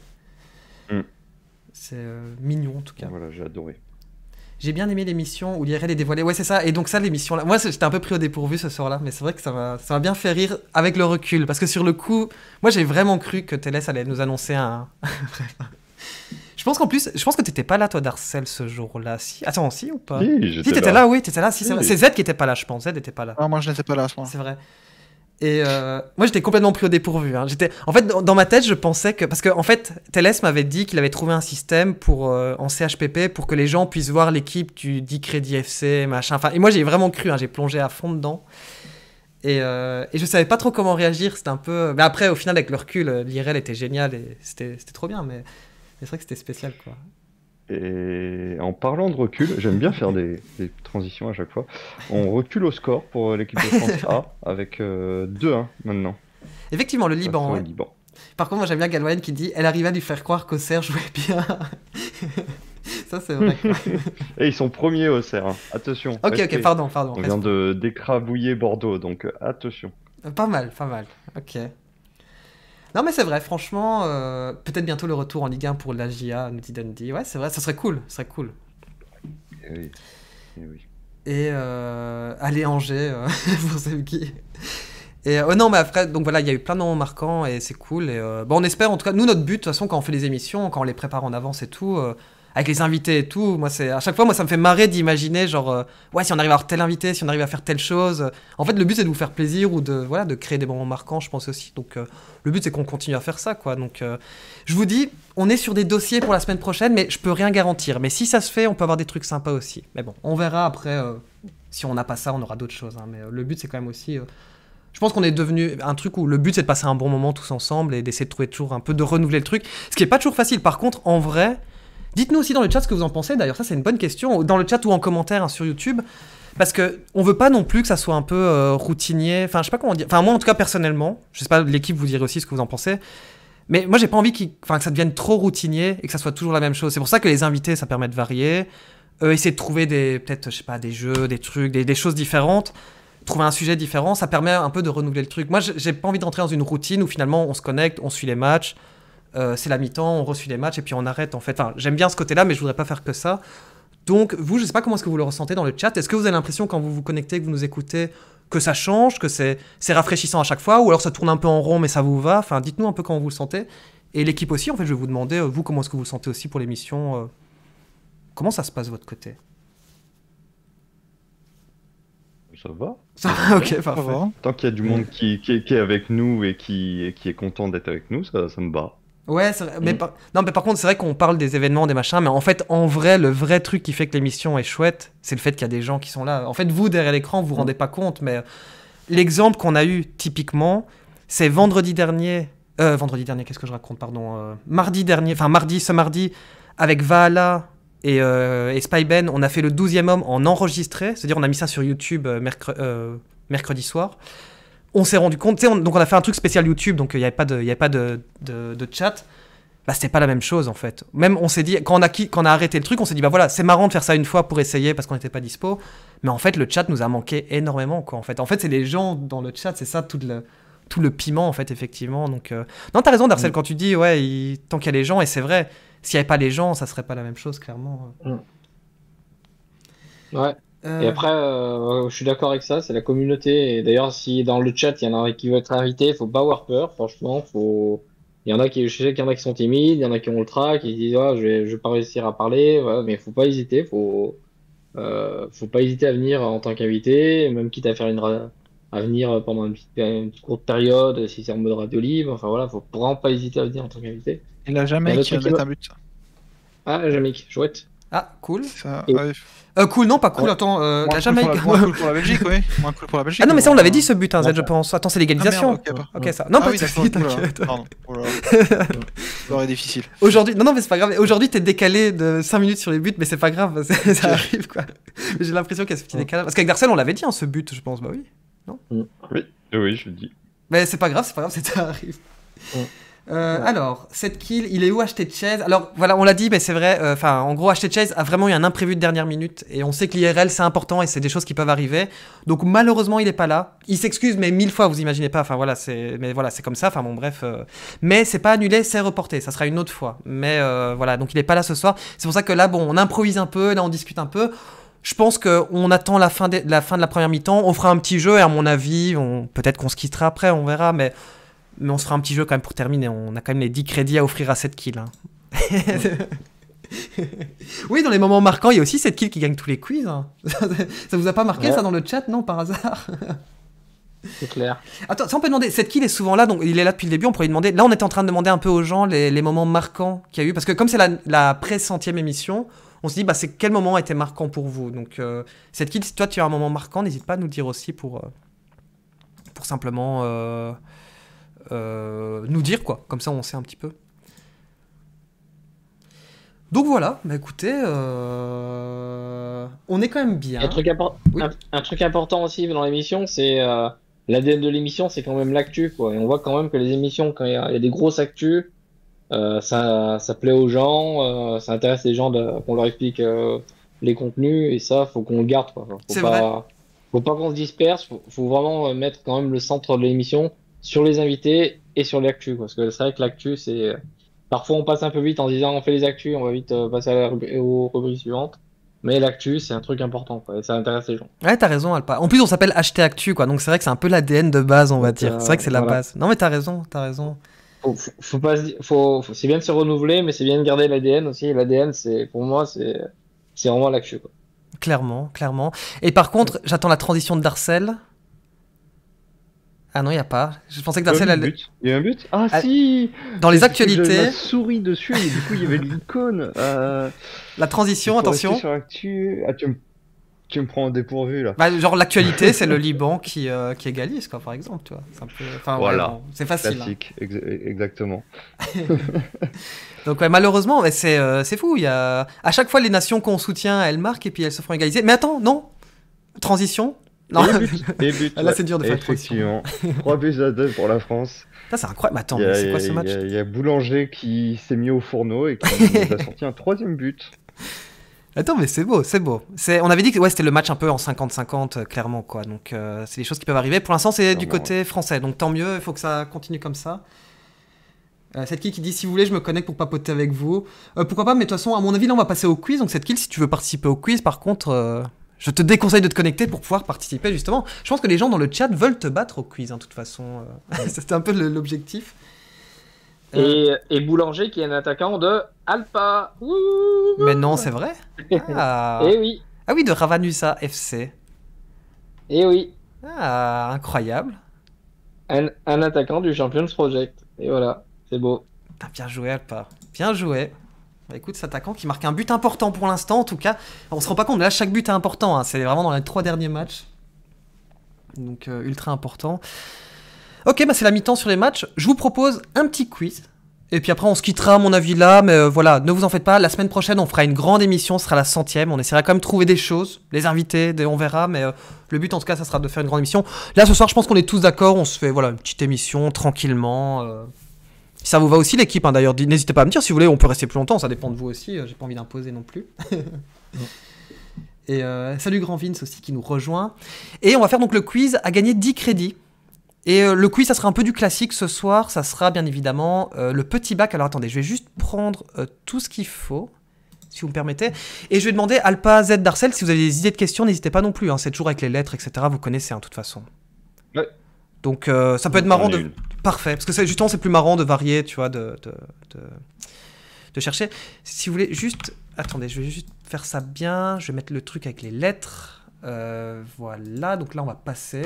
mm. c'est euh, mignon en tout cas. Voilà, j'ai adoré. J'ai bien aimé l'émission où l'IRL est dévoilée. Ouais, c'est ça. Et donc ça, l'émission là. Moi, j'étais un peu pris au dépourvu ce soir-là, mais c'est vrai que ça m'a ça bien fait rire avec le recul, parce que sur le coup, moi, j'ai vraiment cru que Télès allait nous annoncer un. Je pense qu'en plus, je pense que t'étais pas là, toi, Darcel, ce jour-là. Si... Attends, si ou pas Oui, j'étais si, là. là. oui, t'étais là. C'est Z qui était pas là, je pense. Z était pas là. Ah, moi, je n'étais pas là je ce C'est vrai. Et euh, moi, j'étais complètement pris au dépourvu. Hein. J'étais, en fait, dans, ma tête, je pensais que parce que en fait, Teles m'avait dit qu'il avait trouvé un système pour euh, en CHPP pour que les gens puissent voir l'équipe du 10 FC, machin. Enfin, et moi, j'ai vraiment cru. Hein. j'ai plongé à fond dedans. Et, euh, et, je savais pas trop comment réagir. C'était un peu. Mais après, au final, avec le recul, euh, l'IRL était génial et c'était, trop bien. mais c'est vrai que c'était spécial, quoi. Et en parlant de recul, j'aime bien faire des, transitions à chaque fois. On recule au score pour euh, l'équipe de France A avec 2-1 euh, maintenant. Effectivement, le Liban. Liban. Par contre, moi j'aime bien Galwayne qui dit Elle arrive à lui faire croire qu'Auxerre jouait bien. Ça, c'est vrai. Et ils sont premiers au hein. Attention. Ok, ok, pardon, pardon. On vient de d'écrabouiller Bordeaux, donc euh, attention. Pas mal, pas mal. Ok. Non, mais c'est vrai, franchement, euh, peut-être bientôt le retour en Ligue 1 pour la GIA, nous dit Ouais, c'est vrai, ça serait cool, ça serait cool. Et eh eh oui. Et, oui. Euh, et aller Angers euh, pour savez qui. Et oh non, mais après, donc voilà, il y a eu plein de moments marquants et c'est cool. Et, bon, on espère, en tout cas, nous, notre but, de toute façon, quand on fait les émissions, quand on les prépare en avance et tout, avec les invités et tout. Moi, c'est à chaque fois, moi, ça me fait marrer d'imaginer genre, euh, ouais, si on arrive à avoir tel invité, si on arrive à faire telle chose. En fait, le but c'est de vous faire plaisir ou de voilà, de créer des moments marquants, je pense aussi. Donc, euh, le but c'est qu'on continue à faire ça, quoi. Donc, euh, je vous dis, on est sur des dossiers pour la semaine prochaine, mais je peux rien garantir. Mais si ça se fait, on peut avoir des trucs sympas aussi. Mais bon, on verra après. si on n'a pas ça, on aura d'autres choses. Hein. mais le but c'est quand même aussi je pense qu'on est devenu un truc où le but c'est de passer un bon moment tous ensemble et d'essayer de trouver toujours un peu de renouveler le truc, ce qui est pas toujours facile. Par contre, en vrai, Dites-nous aussi dans le chat ce que vous en pensez. D'ailleurs, ça, c'est une bonne question. Dans le chat ou en commentaire hein, sur YouTube. Parce que on veut pas non plus que ça soit un peu euh, routinier. Enfin, je sais pas comment dire. Enfin, moi, en tout cas, personnellement, je sais pas, l'équipe, vous dire aussi ce que vous en pensez. Mais moi, j'ai pas envie que ça devienne trop routinier et que ça soit toujours la même chose. C'est pour ça que les invités, ça permet de varier. essayer de trouver des, peut-être, je sais pas, des jeux, des trucs, des, des, choses différentes. Trouver un sujet différent, ça permet un peu de renouveler le truc. Moi, j'ai pas envie d'entrer dans une routine où finalement on se connecte, on suit les matchs, euh, c'est la mi-temps, on reçut les matchs et puis on arrête en fait. j'aime bien ce côté-là, mais je voudrais pas faire que ça. Donc, vous, je sais pas comment est-ce que vous le ressentez dans le chat. Est-ce que vous avez l'impression quand vous vous connectez, que vous nous écoutez, que ça change, que c'est rafraîchissant à chaque fois, ou alors ça tourne un peu en rond, mais ça vous va Enfin, dites-nous un peu comment vous le sentez. Et l'équipe aussi, en fait, je vais vous demander, euh, vous, comment est-ce que vous le sentez aussi pour l'émission euh, Comment ça se passe de votre côté ça va. ok, parfait. Tant qu'il y a du monde mm. qui, est avec nous et qui, est content d'être avec nous, ça, ça me bat. Ouais, mais, mm. par... Non, mais par contre, c'est vrai qu'on parle des événements, des machins, mais en fait, en vrai, le vrai truc qui fait que l'émission est chouette, c'est le fait qu'il y a des gens qui sont là. En fait, vous, derrière l'écran, vous vous mm. rendez pas compte, mais l'exemple qu'on a eu typiquement, c'est vendredi dernier. Euh, vendredi dernier, qu'est-ce que je raconte, pardon euh, Mardi dernier, enfin mardi, ce mardi, avec Vala et, euh, ben Spyben, on a fait le 12e homme en enregistré, c'est-à-dire on a mis ça sur YouTube euh, mercre euh, mercredi soir on s'est rendu compte, donc on a fait un truc spécial YouTube, donc il euh, n'y avait pas de, y pas de, chat. Bah, c'était pas la même chose en fait. Même on s'est dit, quand on, a, quand on a arrêté le truc, on s'est dit, bah voilà, c'est marrant de faire ça une fois pour essayer parce qu'on n'était pas dispo. Mais en fait, le chat nous a manqué énormément quoi. En fait, en fait c'est les gens dans le chat, c'est ça tout le, tout le piment en fait, effectivement. Donc, euh... Non, t'as raison, Darcel, mm. quand tu dis, ouais, tant qu'il y a les gens, et c'est vrai, s'il n'y avait pas les gens, ça serait pas la même chose, clairement. Mm. Ouais. Et euh, après, euh, je suis d'accord avec ça, c'est la communauté. d'ailleurs, si dans le chat, il y en a qui veulent être invité, faut pas avoir peur, franchement. Faut... Il y en a qui, je sais y en a qui sont timides, il y en a qui ont le trac, qui disent, ah, je, vais, vais pas réussir à parler, mais faut pas hésiter, faut, euh, faut pas hésiter à venir en tant qu'invité, même quitte à faire une, à venir pendant une petite, courte période, si c'est en mode radio libre, enfin voilà, faut vraiment pas hésiter à venir en tant qu'invité. Et la jamais qui un but. Ah, la Jamaïque, chouette. Ah, cool. euh, cool, non, pas cool, attends, euh, la Jamaïque. moins cool pour la Belgique, oui. Moins cool pour la Belgique. Ah non, mais ça, on l'avait dit ce but, hein, Z, je pense. Attends, c'est l'égalisation. Ah, ok, ça. Non, pas ah oui, t'inquiète. Pardon. C'est difficile. Aujourd'hui, non, non, mais c'est pas grave. Aujourd'hui, t'es décalé de 5 minutes sur les buts, mais c'est pas grave, ça arrive, quoi. J'ai l'impression qu'il y a ce petit décalage. Parce qu'avec Darcel, on l'avait dit, hein, ce but, je pense, bah oui. Non mm. Oui, oui, je le dis. Mais c'est pas grave, c'est pas grave, ça arrive. Mm. Euh, alors, cette kill, il est où acheter de chaise Alors voilà, on l'a dit, mais c'est vrai. Euh, enfin, en gros, acheter de chaise a vraiment eu un imprévu de dernière minute, et on sait que l'IRL c'est important et c'est des choses qui peuvent arriver. Donc malheureusement, il est pas là. Il s'excuse, mais mille fois, vous imaginez pas. Enfin voilà, c'est, mais voilà, c'est comme ça. Enfin bon, bref. Euh. Mais c'est pas annulé, c'est reporté. Ça sera une autre fois. Mais voilà, donc il est pas là ce soir. C'est pour ça que là, bon, on improvise un peu, là on discute un peu. Je pense qu'on attend la fin, de, la fin de la première mi-temps. On fera un petit jeu et à mon avis, on, peut-être qu'on se quittera après, on verra. Mais mais on se fera un petit jeu quand même pour terminer. On a quand même les 10 crédits à offrir à cette kill. Hein. oui, dans les moments marquants, il y a aussi cette kill qui gagne tous les quiz. Hein. ça vous a pas marqué ça dans le chat, non, par hasard C'est clair. Attends, ça on peut demander, cette kill est souvent là, donc il est là depuis le début, on pourrait lui demander. Là, on est en train de demander un peu aux gens les, moments marquants qu'il y a eu, parce que comme c'est la, la pré-centième émission, on se dit, bah, c'est quel moment était marquant pour vous Donc, euh, cette kill, si toi tu as un moment marquant, n'hésite pas à nous dire aussi pour, euh, pour simplement. Euh, euh, nous dire, quoi. Comme ça, on sait un petit peu. Donc voilà, bah, écoutez, euh, on est quand même bien. Un truc, important aussi dans l'émission, c'est euh, l'ADN de l'émission, c'est quand même l'actu. Quoi. Et on voit quand même que les émissions, quand il y, a des grosses actus, ça, ça, plaît aux gens, ça intéresse les gens qu'on leur explique les contenus, et ça, faut qu'on le garde. Quoi. Faut, pas, faut pas qu'on se disperse, faut, vraiment mettre quand même le centre de l'émission sur les invités et sur l'actu. Parce que c'est vrai que l'actu, c'est. Parfois, on passe un peu vite en disant on fait les actus, on va vite euh, passer à la rub... aux rubriques suivantes. Mais l'actu, c'est un truc important, quoi, et ça intéresse les gens. Ouais, t'as raison, En plus, on s'appelle HT Actu, quoi, donc c'est vrai que c'est un peu l'ADN de base, on va dire. Euh, c'est vrai que c'est la base. Non, mais t'as raison, t'as raison. Faut, pas faut c'est bien de se renouveler, mais c'est bien de garder l'ADN aussi. L'ADN, c'est, pour moi, c'est, c'est vraiment l'actu, quoi. Clairement, clairement. Et par contre, j'attends la transition de Darcel ah non, il n'y a pas. Je pensais que le là Il y a un but Ah, ah si Dans les actualités. Je souris dessus et du coup, il y avait l'icône. Euh, La transition, attention. ah, tu, me... prends en dépourvu là. Bah, genre, l'actualité, c'est le Liban qui, euh, qui égalise, quoi, par exemple. Tu voilà. c'est facile. Hein. exactement. Donc, malheureusement, euh, c'est, fou. y a... À chaque fois, les nations qu'on soutient, elles marquent et puis elles se font égaliser. Mais attends, non Transition, non, et ah, là c'est dur de faire 3 buts à 2 pour la France. C'est incroyable. Attends, c'est quoi ce match Il y, a Boulanger qui s'est mis au fourneau et qui a sorti un troisième but. Attends, mais c'est beau, c'est beau. On avait dit que ouais, c'était le match un peu en 50-50, euh, clairement. quoi. Donc, euh, c'est des choses qui peuvent arriver. Pour l'instant, c'est du côté français. Donc, tant mieux, il faut que ça continue comme ça. Euh, cette kill qui dit si vous voulez, je me connecte pour papoter avec vous. pourquoi pas, mais de toute façon, à mon avis, là, on va passer au quiz. Donc, cette kill, si tu veux participer au quiz, par contre, je te déconseille de te connecter pour pouvoir participer justement. Je pense que les gens dans le chat veulent te battre au quiz, en hein, toute façon. Euh. C'était un peu l'objectif. Euh. Et, Boulanger qui est un attaquant de Alpa. Mais non, c'est vrai. Ah. et eh oui. Ah oui, de Ravanusa FC. Et eh oui. Ah, incroyable. Un, un attaquant du Champions Project. Et voilà, c'est beau. Bien joué, Alpa. Bien joué. Bah, écoute, cet attaquant qui marque un but important pour l'instant, en tout cas. On se rend pas compte, mais là, chaque but est important. Hein. C'est vraiment dans les trois derniers matchs. Donc, euh, ultra important. Ok, bah c'est la mi-temps sur les matchs. Je vous propose un petit quiz. Et puis après, on se quittera, à mon avis, là. Mais euh, voilà, ne vous en faites pas. La semaine prochaine, on fera une grande émission. Ce sera la centième. On essaiera quand même de trouver des choses, les invités, on verra. Mais euh, le but, en tout cas, ça sera de faire une grande émission. Là, ce soir, je pense qu'on est tous d'accord. On se fait voilà, une petite émission tranquillement. Ça vous va aussi l'équipe hein, d'ailleurs. N'hésitez pas à me dire si vous voulez, on peut rester plus longtemps, ça dépend de vous aussi. Euh, j'ai pas envie d'imposer non plus. Et euh, salut Grand Vince aussi qui nous rejoint. Et on va faire donc le quiz à gagner 10 crédits. Et euh, le quiz, ça sera un peu du classique ce soir. Ça sera bien évidemment le petit bac. Alors attendez, je vais juste prendre tout ce qu'il faut, si vous me permettez. Et je vais demander Alpa Z Darcel si vous avez des idées de questions, n'hésitez pas non plus. Hein, C'est toujours avec les lettres, etc. Vous connaissez, hein, de toute façon. Donc euh, ça peut être marrant de... Parfait, parce que justement c'est plus marrant de varier, tu vois, de, de, chercher. Si vous voulez, juste... Attendez, je vais juste faire ça bien, je vais mettre le truc avec les lettres. Euh, voilà, donc là on va passer.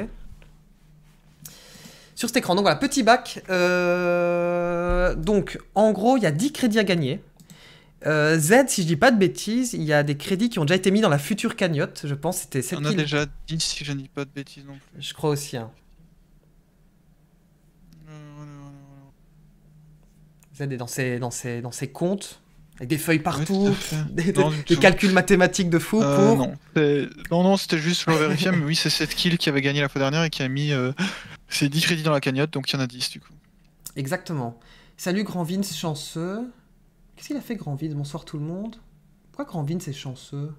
Sur cet écran, donc voilà, petit bac. Euh, donc en gros, il y a 10 crédits à gagner. Z, si je dis pas de bêtises, il y a des crédits qui ont déjà été mis dans la future cagnotte, je pense. C'était On a déjà 10, si je ne dis pas de bêtises non plus. Je crois aussi. Hein. Vous dans ses dans, ses dans comptes avec des feuilles partout, des, calculs mathématiques de fou euh, pour... Non, non, c'était juste pour vérifier, mais oui, c'est cette kill qui avait gagné la fois dernière et qui a mis ses euh, 10 crédits dans la cagnotte, donc il y en a 10 du coup. Exactement. Salut Grand Vince chanceux. Qu'est-ce qu'il a fait Grand Vince Bonsoir tout le monde. Pourquoi Grand Vince est chanceux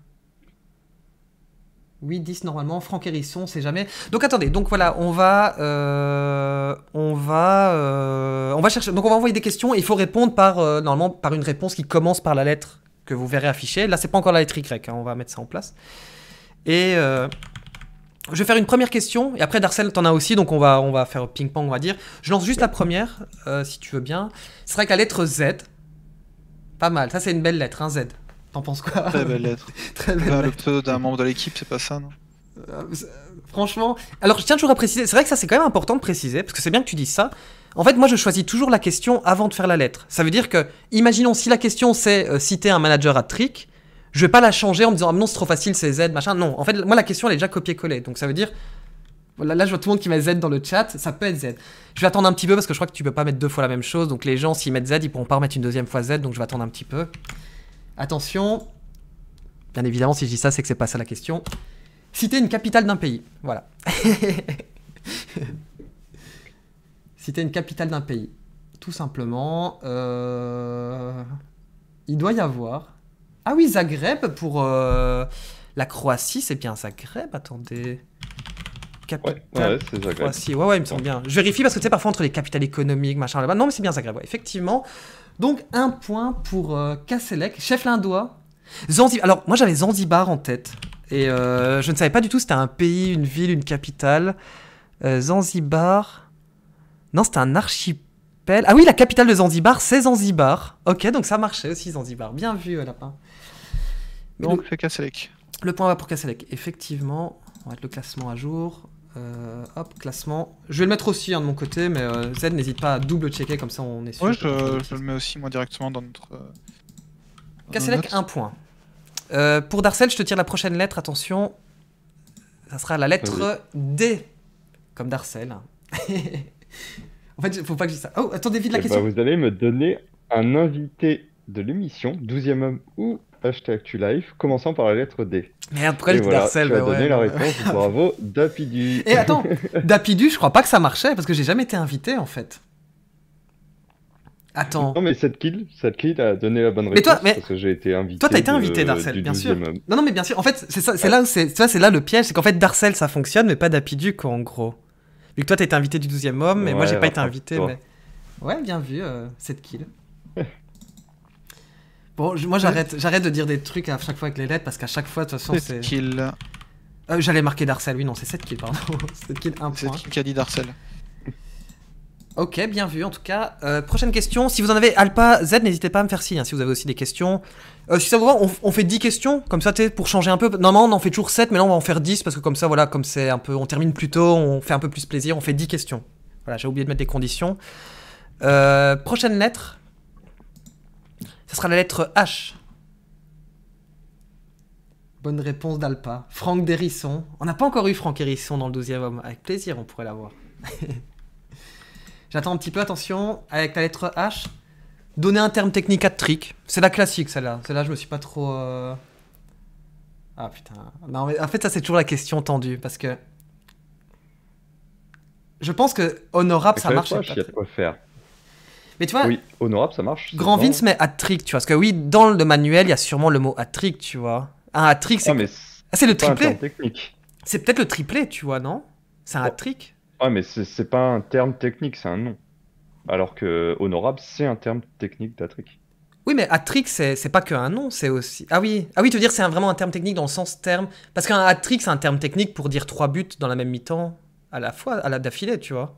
oui, 10 normalement. Franck Hérisson, c'est sait jamais. Donc attendez, donc voilà, on va, euh, on va, euh, on va chercher. Donc on va envoyer des questions. il faut répondre par euh, normalement par une réponse qui commence par la lettre que vous verrez affichée. Là, c'est pas encore la lettre Y. Hein, on va mettre ça en place. Et je vais faire une première question. Et après, Darcel, t'en as aussi, donc on va, on va faire ping pong, on va dire. Je lance juste la première, si tu veux bien. Ce sera que la lettre Z. Pas mal. Ça, c'est une belle lettre, un hein, Z. T'en penses quoi Très belle lettre. Très belle ah, Le pseudo d'un membre de l'équipe, c'est pas ça, non euh, euh, Franchement. Alors, je tiens toujours à préciser. C'est vrai que ça, c'est quand même important de préciser, parce que c'est bien que tu dises ça. En fait, moi, je choisis toujours la question avant de faire la lettre. Ça veut dire que, imaginons, si la question c'est euh, citer un manager à trick, je vais pas la changer en me disant, ah, non, c'est trop facile, c'est Z, machin. Non. En fait, moi, la question, elle est déjà copier-coller. Donc, ça veut dire. Là, là, je vois tout le monde qui met Z dans le chat, ça peut être Z. Je vais attendre un petit peu parce que je crois que tu peux pas mettre deux fois la même chose. Donc, les gens, s'ils mettent Z, ils pourront pas remettre une deuxième fois Z. Donc, je vais attendre un petit peu. Attention, bien évidemment, si je dis ça, c'est que c'est pas ça la question. Citer une capitale d'un pays. Voilà. Citer une capitale d'un pays. Tout simplement. Euh, il doit y avoir. Ah oui, Zagreb pour euh, la Croatie, c'est bien Zagreb. Attendez. ouais, c'est Zagreb. Ouais, ouais, il me semble bien. Je vérifie parce que tu sais, parfois entre les capitales économiques, machin là-bas. Non, mais c'est bien Zagreb, effectivement. Donc un point pour euh, chef lindois. Zanzibar. Alors moi j'avais Zanzibar en tête et euh, je ne savais pas du tout c'était un pays, une ville, une capitale. Euh, Zanzibar. Non, c'était un archipel. Ah oui, la capitale de Zanzibar, c'est Zanzibar. Ok, donc ça marchait aussi Zanzibar. Bien vu, euh, Lapin. Donc, c'est Le point va pour Kasselek, Effectivement, on va mettre le classement à jour. Euh, hop, classement. Je vais le mettre aussi hein, de mon côté, mais euh, Z n'hésite pas à double-checker, comme ça on est sûr. Ouais, je, le mets aussi moi directement dans notre... Euh, dans un point. pour Darcel, je te tire la prochaine lettre, attention. Ça sera la lettre D, comme Darcel. en fait, faut pas que je ça. Oh, attendez vite la eh ben, question. vous allez me donner un invité de l'émission, 12e homme ou life, commençant par la lettre D. Mais après le voilà, tu bah as donné la réponse, bravo, Dapidu. Et attends, Dapidu, je crois pas que ça marchait, parce que j'ai jamais été invité, en fait. Attends. Non, mais cette kill, cette kill a donné la bonne réponse. Mais toi, mais... Parce que j'ai été invité. Toi, t'as été invité, Darcel, bien sûr. Non, non, mais bien sûr. En fait, c'est là où c'est, c'est là le piège, c'est qu'en fait, Darcel, ça fonctionne, mais pas quoi en gros. Vu que toi, t'as été invité du 12 e homme, mais moi, j'ai pas été invité, mais. Ouais, bien vu, euh, cette kill. Bon, moi j'arrête, j'arrête de dire des trucs à chaque fois avec les lettres parce qu'à chaque fois, de toute façon, c'est. kill. Euh, J'allais marquer Darcel, oui, non, c'est 7 kills, pardon. 7 kills, 1 point. 7 qui a dit Darcel. Ok, bien vu en tout cas. Euh, prochaine question, si vous en avez alpha Z, n'hésitez pas à me faire signe hein, si vous avez aussi des questions. Euh, si ça vous va, on, fait 10 questions, comme ça, es, pour changer un peu. Normalement, on en fait toujours 7, mais là, on va en faire 10 parce que comme ça, voilà, comme c'est un peu. On termine plus tôt, on fait un peu plus plaisir, on fait 10 questions. Voilà, j'ai oublié de mettre des conditions. Euh, prochaine lettre. Ce sera la lettre H. Bonne réponse d'Alpa. Franck d'Hérisson. On n'a pas encore eu Franck Hérisson dans le 12e homme. Avec plaisir, on pourrait l'avoir. J'attends un petit peu, attention, avec la lettre H. Donner un terme technique à trick. C'est la classique, celle-là. Celle-là, je me suis pas trop. Euh, ah putain. Non, mais en fait, ça, c'est toujours la question tendue. Parce que. Je pense que honorable, ça marche. pas. Oui, honorable, ça marche. Grand Vince met hat-trick, tu vois. Parce que oui, dans le manuel, il y a sûrement le mot hat-trick, tu vois. Un hat-trick, c'est. Ah, ah, c'est le triplé. C'est peut-être le triplé, tu vois, non C'est un oh. hat-trick Ouais, mais c'est pas un terme technique, c'est un nom. Alors que honorable, c'est un terme technique dhat Oui, mais hat-trick, c'est pas que un nom, c'est aussi. Ah oui, ah oui, tu veux dire c'est vraiment un terme technique dans le sens terme. Parce qu'un hat-trick, c'est un terme technique pour dire trois buts dans la même mi-temps à la fois, à la d'affilée, tu vois.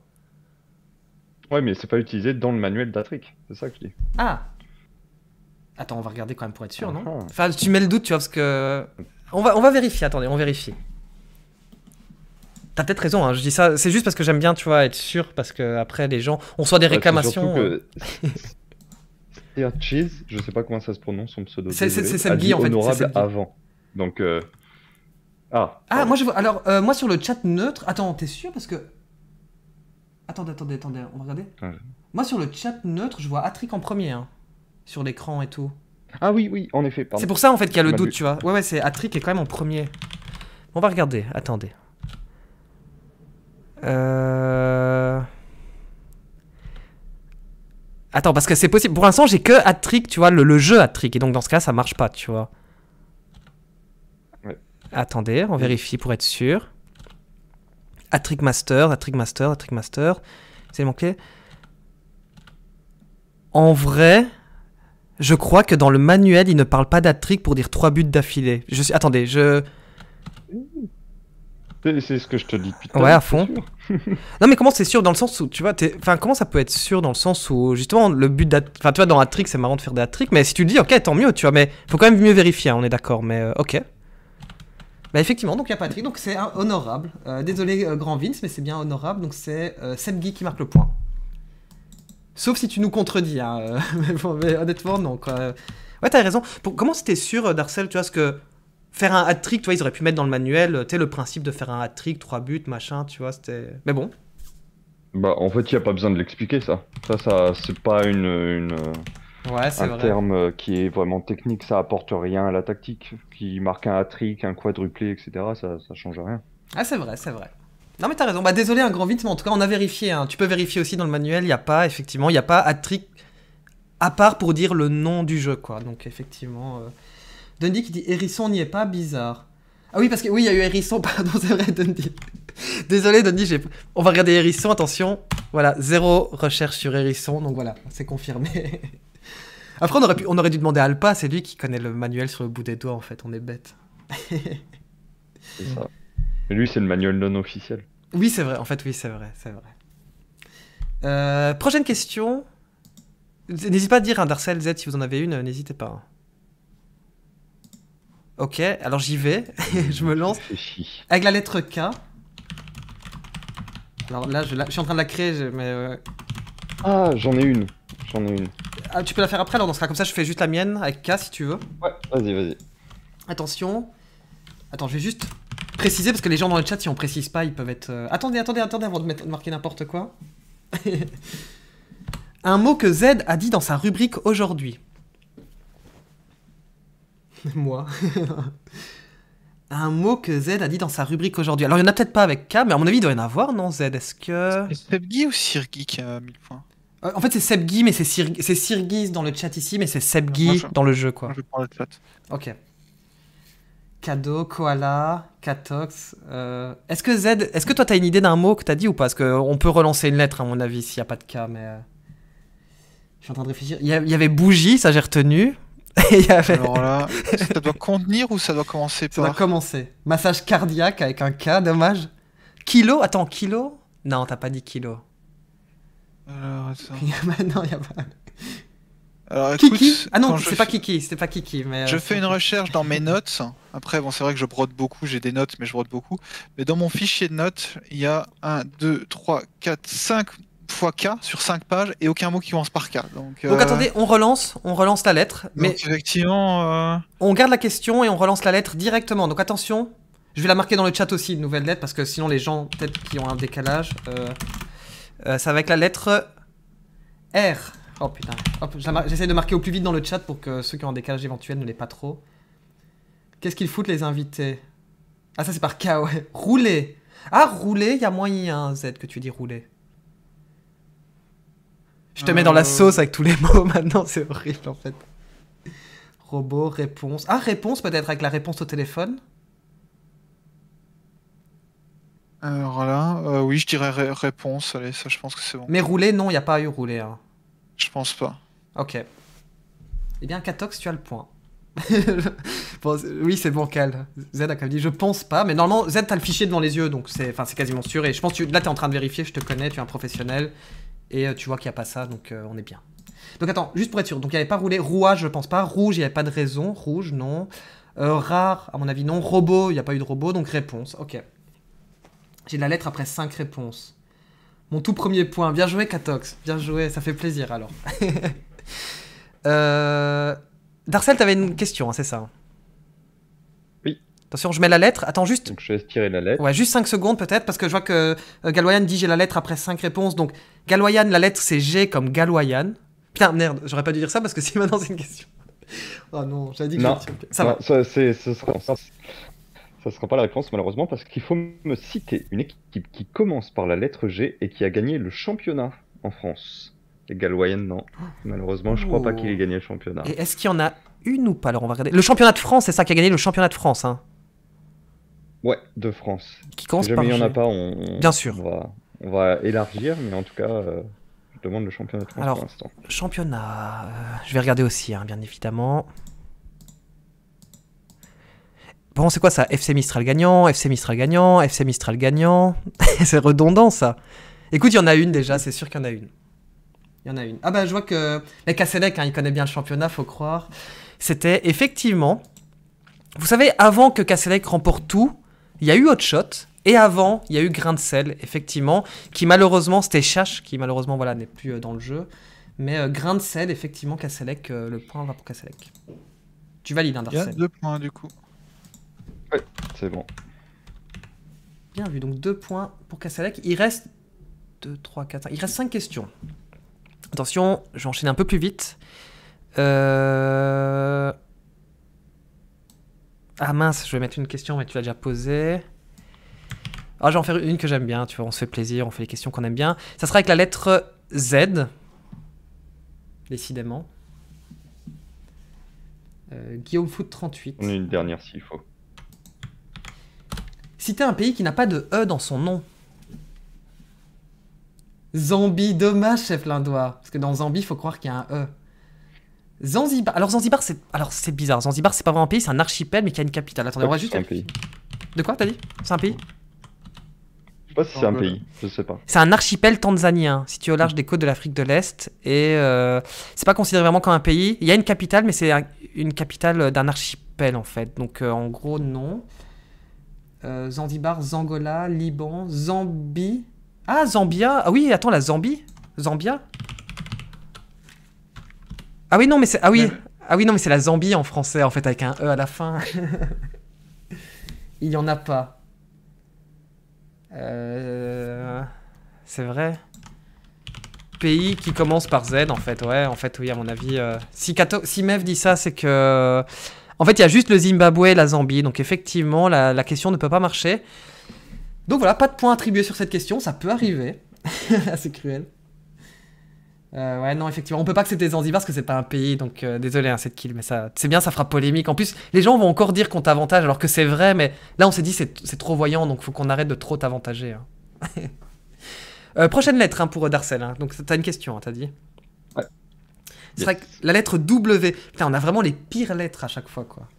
Ouais, mais c'est pas utilisé dans le manuel d'Atric, c'est ça que je dis. Ah Attends, on va regarder quand même pour être sûr, non Enfin, tu mets le doute, tu vois, parce que. On va, on va vérifier, attendez, on vérifie. T'as peut-être raison, hein, je dis ça, c'est juste parce que j'aime bien, tu vois, être sûr, parce que après, les gens. On soit des réclamations. Steer euh. Cheese, je sais pas comment ça se prononce son pseudo. C'est ça en fait. honorable avant. Donc. Euh, ah. Ah, moi je vois. Alors, euh, moi sur le chat neutre. Attends, t'es sûr Parce que Attendez, attendez, attendez, on va regarder Moi, sur le chat neutre, je vois Atric en premier, hein. sur l'écran et tout. Ah oui, oui, en effet, C'est pour ça, en fait, qu'il y a le doute, tu vois. Ouais, ouais, c'est Atric est quand même en premier. On va regarder, attendez. Euh... Attends, parce que c'est possible. Pour l'instant, j'ai que Attrick, tu vois, le, le jeu Attrick. Et donc, dans ce cas, ça marche pas, tu vois. Attendez, on vérifie pour être sûr à Master, à Master, à Master, C'est manqué. En vrai, je crois que dans le manuel, il ne parle pas d'attrick pour dire trois buts d'affilée. Je suis... Attendez, je... C'est ce que je te dis depuis Ouais, à fond. non, mais comment c'est sûr dans le sens où, tu vois, enfin, comment ça peut être sûr dans le sens où, justement, le but d'Atrick. Enfin, tu vois, dans Attrick, c'est marrant de faire des d'Attrick, mais si tu dis, ok, tant mieux, tu vois, mais faut quand même mieux vérifier, hein, on est d'accord, mais euh, ok. Bah effectivement, donc il y a Patrick, donc c'est honorable. Euh, désolé euh, grand Vince, mais c'est bien honorable, donc c'est euh, Seb Guy qui marque le point. Sauf si tu nous contredis, hein, mais, honnêtement non Ouais t'as raison. comment c'était sûr Darcel, tu vois, ce que faire un hat-trick, tu vois, ils auraient pu mettre dans le manuel, tu sais, le principe de faire un hat-trick, trois buts, machin, tu vois, c'était... Mais bon. Bah en fait il n'y a pas besoin de l'expliquer ça. Ça, ça c'est pas une... Ouais, c'est un terme euh, qui est vraiment technique, ça apporte rien à la tactique. Qui marque un hat-trick, un quadruplé, etc., ça, ça change rien. Ah, c'est vrai, c'est vrai. Non mais t'as raison, bah désolé un grand vite, mais en tout cas on a vérifié, hein. tu peux vérifier aussi dans le manuel, il n'y a pas, effectivement, il n'y a pas hat-trick à part pour dire le nom du jeu, quoi. Donc effectivement, euh, Dundee qui dit Hérisson n'y est pas, bizarre. Ah oui, parce que oui, il y a eu Hérisson, pardon, c'est vrai, Dundee. Désolé, Dundee, j'ai... on va regarder Hérisson, attention. Voilà, zéro recherche sur Hérisson, donc voilà, c'est confirmé. Après, on aurait, dû demander à Alpa, c'est lui qui connaît le manuel sur le bout des doigts, en fait, on est bête. c'est ça. Mais lui, c'est le manuel non officiel. Oui, c'est vrai, en fait, oui, c'est vrai, c'est vrai. Euh, prochaine question. N'hésitez pas à dire un Darcel Z si vous en avez une, n'hésitez pas. Hein. Ok, alors j'y vais, je me lance. Avec la lettre K. Alors là, je, suis en train de la créer, mais... Euh, ah, j'en ai une, j'en ai une. Ah, tu peux la faire après, alors dans ce cas, comme ça, je fais juste la mienne avec K si tu veux. Ouais, vas-y, vas-y. Attention. Attends, je vais juste préciser parce que les gens dans le chat, si on précise pas, ils peuvent être. Euh, attendez, attendez, attendez avant de, mettre, marquer n'importe quoi. Un mot que Z a dit dans sa rubrique aujourd'hui. Moi. Un mot que Z a dit dans sa rubrique aujourd'hui. Alors, il n'y en a peut-être pas avec K, mais à mon avis, il doit y en avoir, non, Z Est-ce que. C'est Guy ou Sir Geek à 1000 points euh, en fait, c'est Seb Guy, mais c'est Sir... Sirgis dans le chat ici, mais c'est Seb Guy dans le jeu, quoi. Je prends le chat. Ok. Cadeau, Koala, Katox. Euh, est-ce que Z, est-ce que toi t'as une idée d'un mot que t'as dit ou pas Parce qu'on euh, peut relancer une lettre à mon avis s'il n'y a pas de cas, mais. Je suis en train de réfléchir. Il y, avait bougie, ça j'ai retenu. Alors là, ça doit contenir ou ça doit commencer par. Ça doit commencer. Massage cardiaque avec un K, dommage. Kilo Attends, kilo Non, t'as pas dit kilo. Alors, attends. non, il n'y a pas. Alors, écoute, Kiki Ah non, c'est pas Kiki, c'est pas Kiki. Mais je euh, fais une recherche dans mes notes. Après, bon, c'est vrai que je brode beaucoup, j'ai des notes, mais je brode beaucoup. Mais dans mon fichier de notes, il y a 1, 2, 3, 4, 5 fois K sur 5 pages et aucun mot qui commence par K. Donc, donc euh, attendez, on relance, on relance la lettre. Mais donc, effectivement. Euh, on garde la question et on relance la lettre directement. Donc attention, je vais la marquer dans le chat aussi, une nouvelle lettre, parce que sinon les gens, peut-être, qui ont un décalage c'est euh, avec la lettre R. Oh putain. J'essaie de marquer au plus vite dans le chat pour que ceux qui ont un décalage éventuel ne l'aient pas trop. Qu'est-ce qu'ils foutent les invités Ah ça c'est par K, ouais. Rouler Ah rouler, il y a moyen Z que tu dis rouler. Je te mets dans la euh. sauce avec tous les mots maintenant, c'est horrible en fait. Robot, réponse. Ah réponse peut-être avec la réponse au téléphone Alors euh, là, euh, oui, je dirais réponse. Allez, ça, je pense que c'est bon. Mais rouler, non, il n'y a pas eu rouler. Hein. Je pense pas. Ok. Eh bien, Katox, tu as le point. oui, c'est bon, Cal. Z a quand même dit je pense pas, mais normalement, Z, t'as le fichier devant les yeux, donc c'est quasiment sûr. Et je pense que tu, là, t'es en train de vérifier, je te connais, tu es un professionnel, et euh, tu vois qu'il n'y a pas ça, donc on est bien. Donc attends, juste pour être sûr, donc il n'y avait pas roulé, rouage, je pense pas, rouge, il n'y avait pas de raison, rouge, non. rare, à mon avis, non. Robot, il n'y a pas eu de robot, donc réponse, ok. J'ai la lettre après 5 réponses. Mon tout premier point. Bien joué, Katox. Bien joué, ça fait plaisir alors. euh... Darcel, t'avais une question, hein, c'est ça hein Oui. Attention, je mets la lettre. Attends juste. je vais tirer la lettre. Ouais, juste 5 secondes peut-être, parce que je vois que euh, dit j'ai la lettre après 5 réponses. Donc, Galoyan, la lettre c'est G comme Galoyan. Putain, merde, j'aurais pas dû dire ça parce que si maintenant c'est une question. oh non, j'avais dit que Je... ça non, va. Ça, va ce ne sera pas la réponse malheureusement parce qu'il faut me citer une équipe qui commence par la lettre G et qui a gagné le championnat en France. Les non. Malheureusement, je crois pas oh. qu'il ait gagné le championnat. est-ce qu'il y en a une ou pas on va regarder. Le championnat de France, c'est ça qui a gagné le championnat de France. Hein ouais, de France. Qui commence il n'y en a pas, on, Bien sûr. On va, élargir, mais en tout cas, euh, je demande le championnat de France pour l'instant. Championnat, euh, je vais regarder aussi, hein, bien évidemment. Bon, c'est quoi ça FC Mistral gagnant, FC Mistral gagnant, FC Mistral gagnant. c'est redondant ça. Écoute, il y en a une déjà, c'est sûr qu'il y en a une. Il y en a une. Ah bah je vois que Mais hein, il connaît bien le championnat, faut croire. C'était effectivement... Vous savez, avant que Kasselec remporte tout, il y a eu Hot Shot. Et avant, il y a eu Grain de sel, effectivement, qui malheureusement, c'était Chache, qui malheureusement voilà, n'est plus euh, dans le jeu. Mais euh, Grain de sel, effectivement, Kasselec, euh, le point va pour Kasselec. Tu valides, hein, Darcel. Il y a deux points du coup. Ouais, c'est bon. Bien vu, donc deux points pour Kassalek. Il reste 2, 3, 4, Il reste 5 questions. Attention, je vais enchaîner un peu plus vite. Euh, ah mince, je vais mettre une question, mais tu l'as déjà posée. Ah, je vais en faire une que j'aime bien, tu vois, on se fait plaisir, on fait les questions qu'on aime bien. Ça sera avec la lettre Z, décidément. Euh, Guillaume Foot 38. On a une dernière s'il faut. Citer un pays qui n'a pas de E dans son nom. Zambie, dommage, chef Lindois. Parce que dans Zambie, il faut croire qu'il y a un E. Zanzibar. Alors Zanzibar, c'est alors c'est bizarre. Zanzibar, c'est pas vraiment un pays, c'est un archipel, mais qui a une capitale. Attendez, on va juste. Un pays. De quoi t'as dit C'est un pays. Je sais pas si c'est un pays. Je sais pas. C'est un archipel tanzanien situé au large des côtes de l'Afrique de l'Est et euh, c'est pas considéré vraiment comme un pays. Il y a une capitale, mais c'est une capitale d'un archipel en fait. Donc euh, en gros non. Euh, Zanzibar, Zangola, Liban, Zambie. Ah, Zambia Ah oui, attends, la Zambie Zambia Ah oui, non, mais c'est... Ah oui, ah oui, non, mais c'est la Zambie en français, en fait, avec un E à la fin. Il n'y en a pas. Euh, c'est vrai pays qui commence par Z en fait, ouais, en fait oui à mon avis. Euh, si, si Mev dit ça, c'est que en fait, il y a juste le Zimbabwe et la Zambie. Donc effectivement, la, question ne peut pas marcher. Donc voilà, pas de point attribué sur cette question. Ça peut arriver. Ah, c'est cruel. Euh, ouais, non, effectivement, on peut pas accepter Zanzibar parce que c'est pas un pays, donc euh, désolé, hein, cette kill, mais ça, c'est bien, ça fera polémique. En plus, les gens vont encore dire qu'on t'avantage alors que c'est vrai, mais là on s'est dit c'est trop voyant, donc faut qu'on arrête de trop t'avantager. Hein. Euh, prochaine lettre hein, pour Darcel, hein. donc t'as une question, t'as dit c'est vrai que la lettre W, putain, on a vraiment les pires lettres à chaque fois, quoi.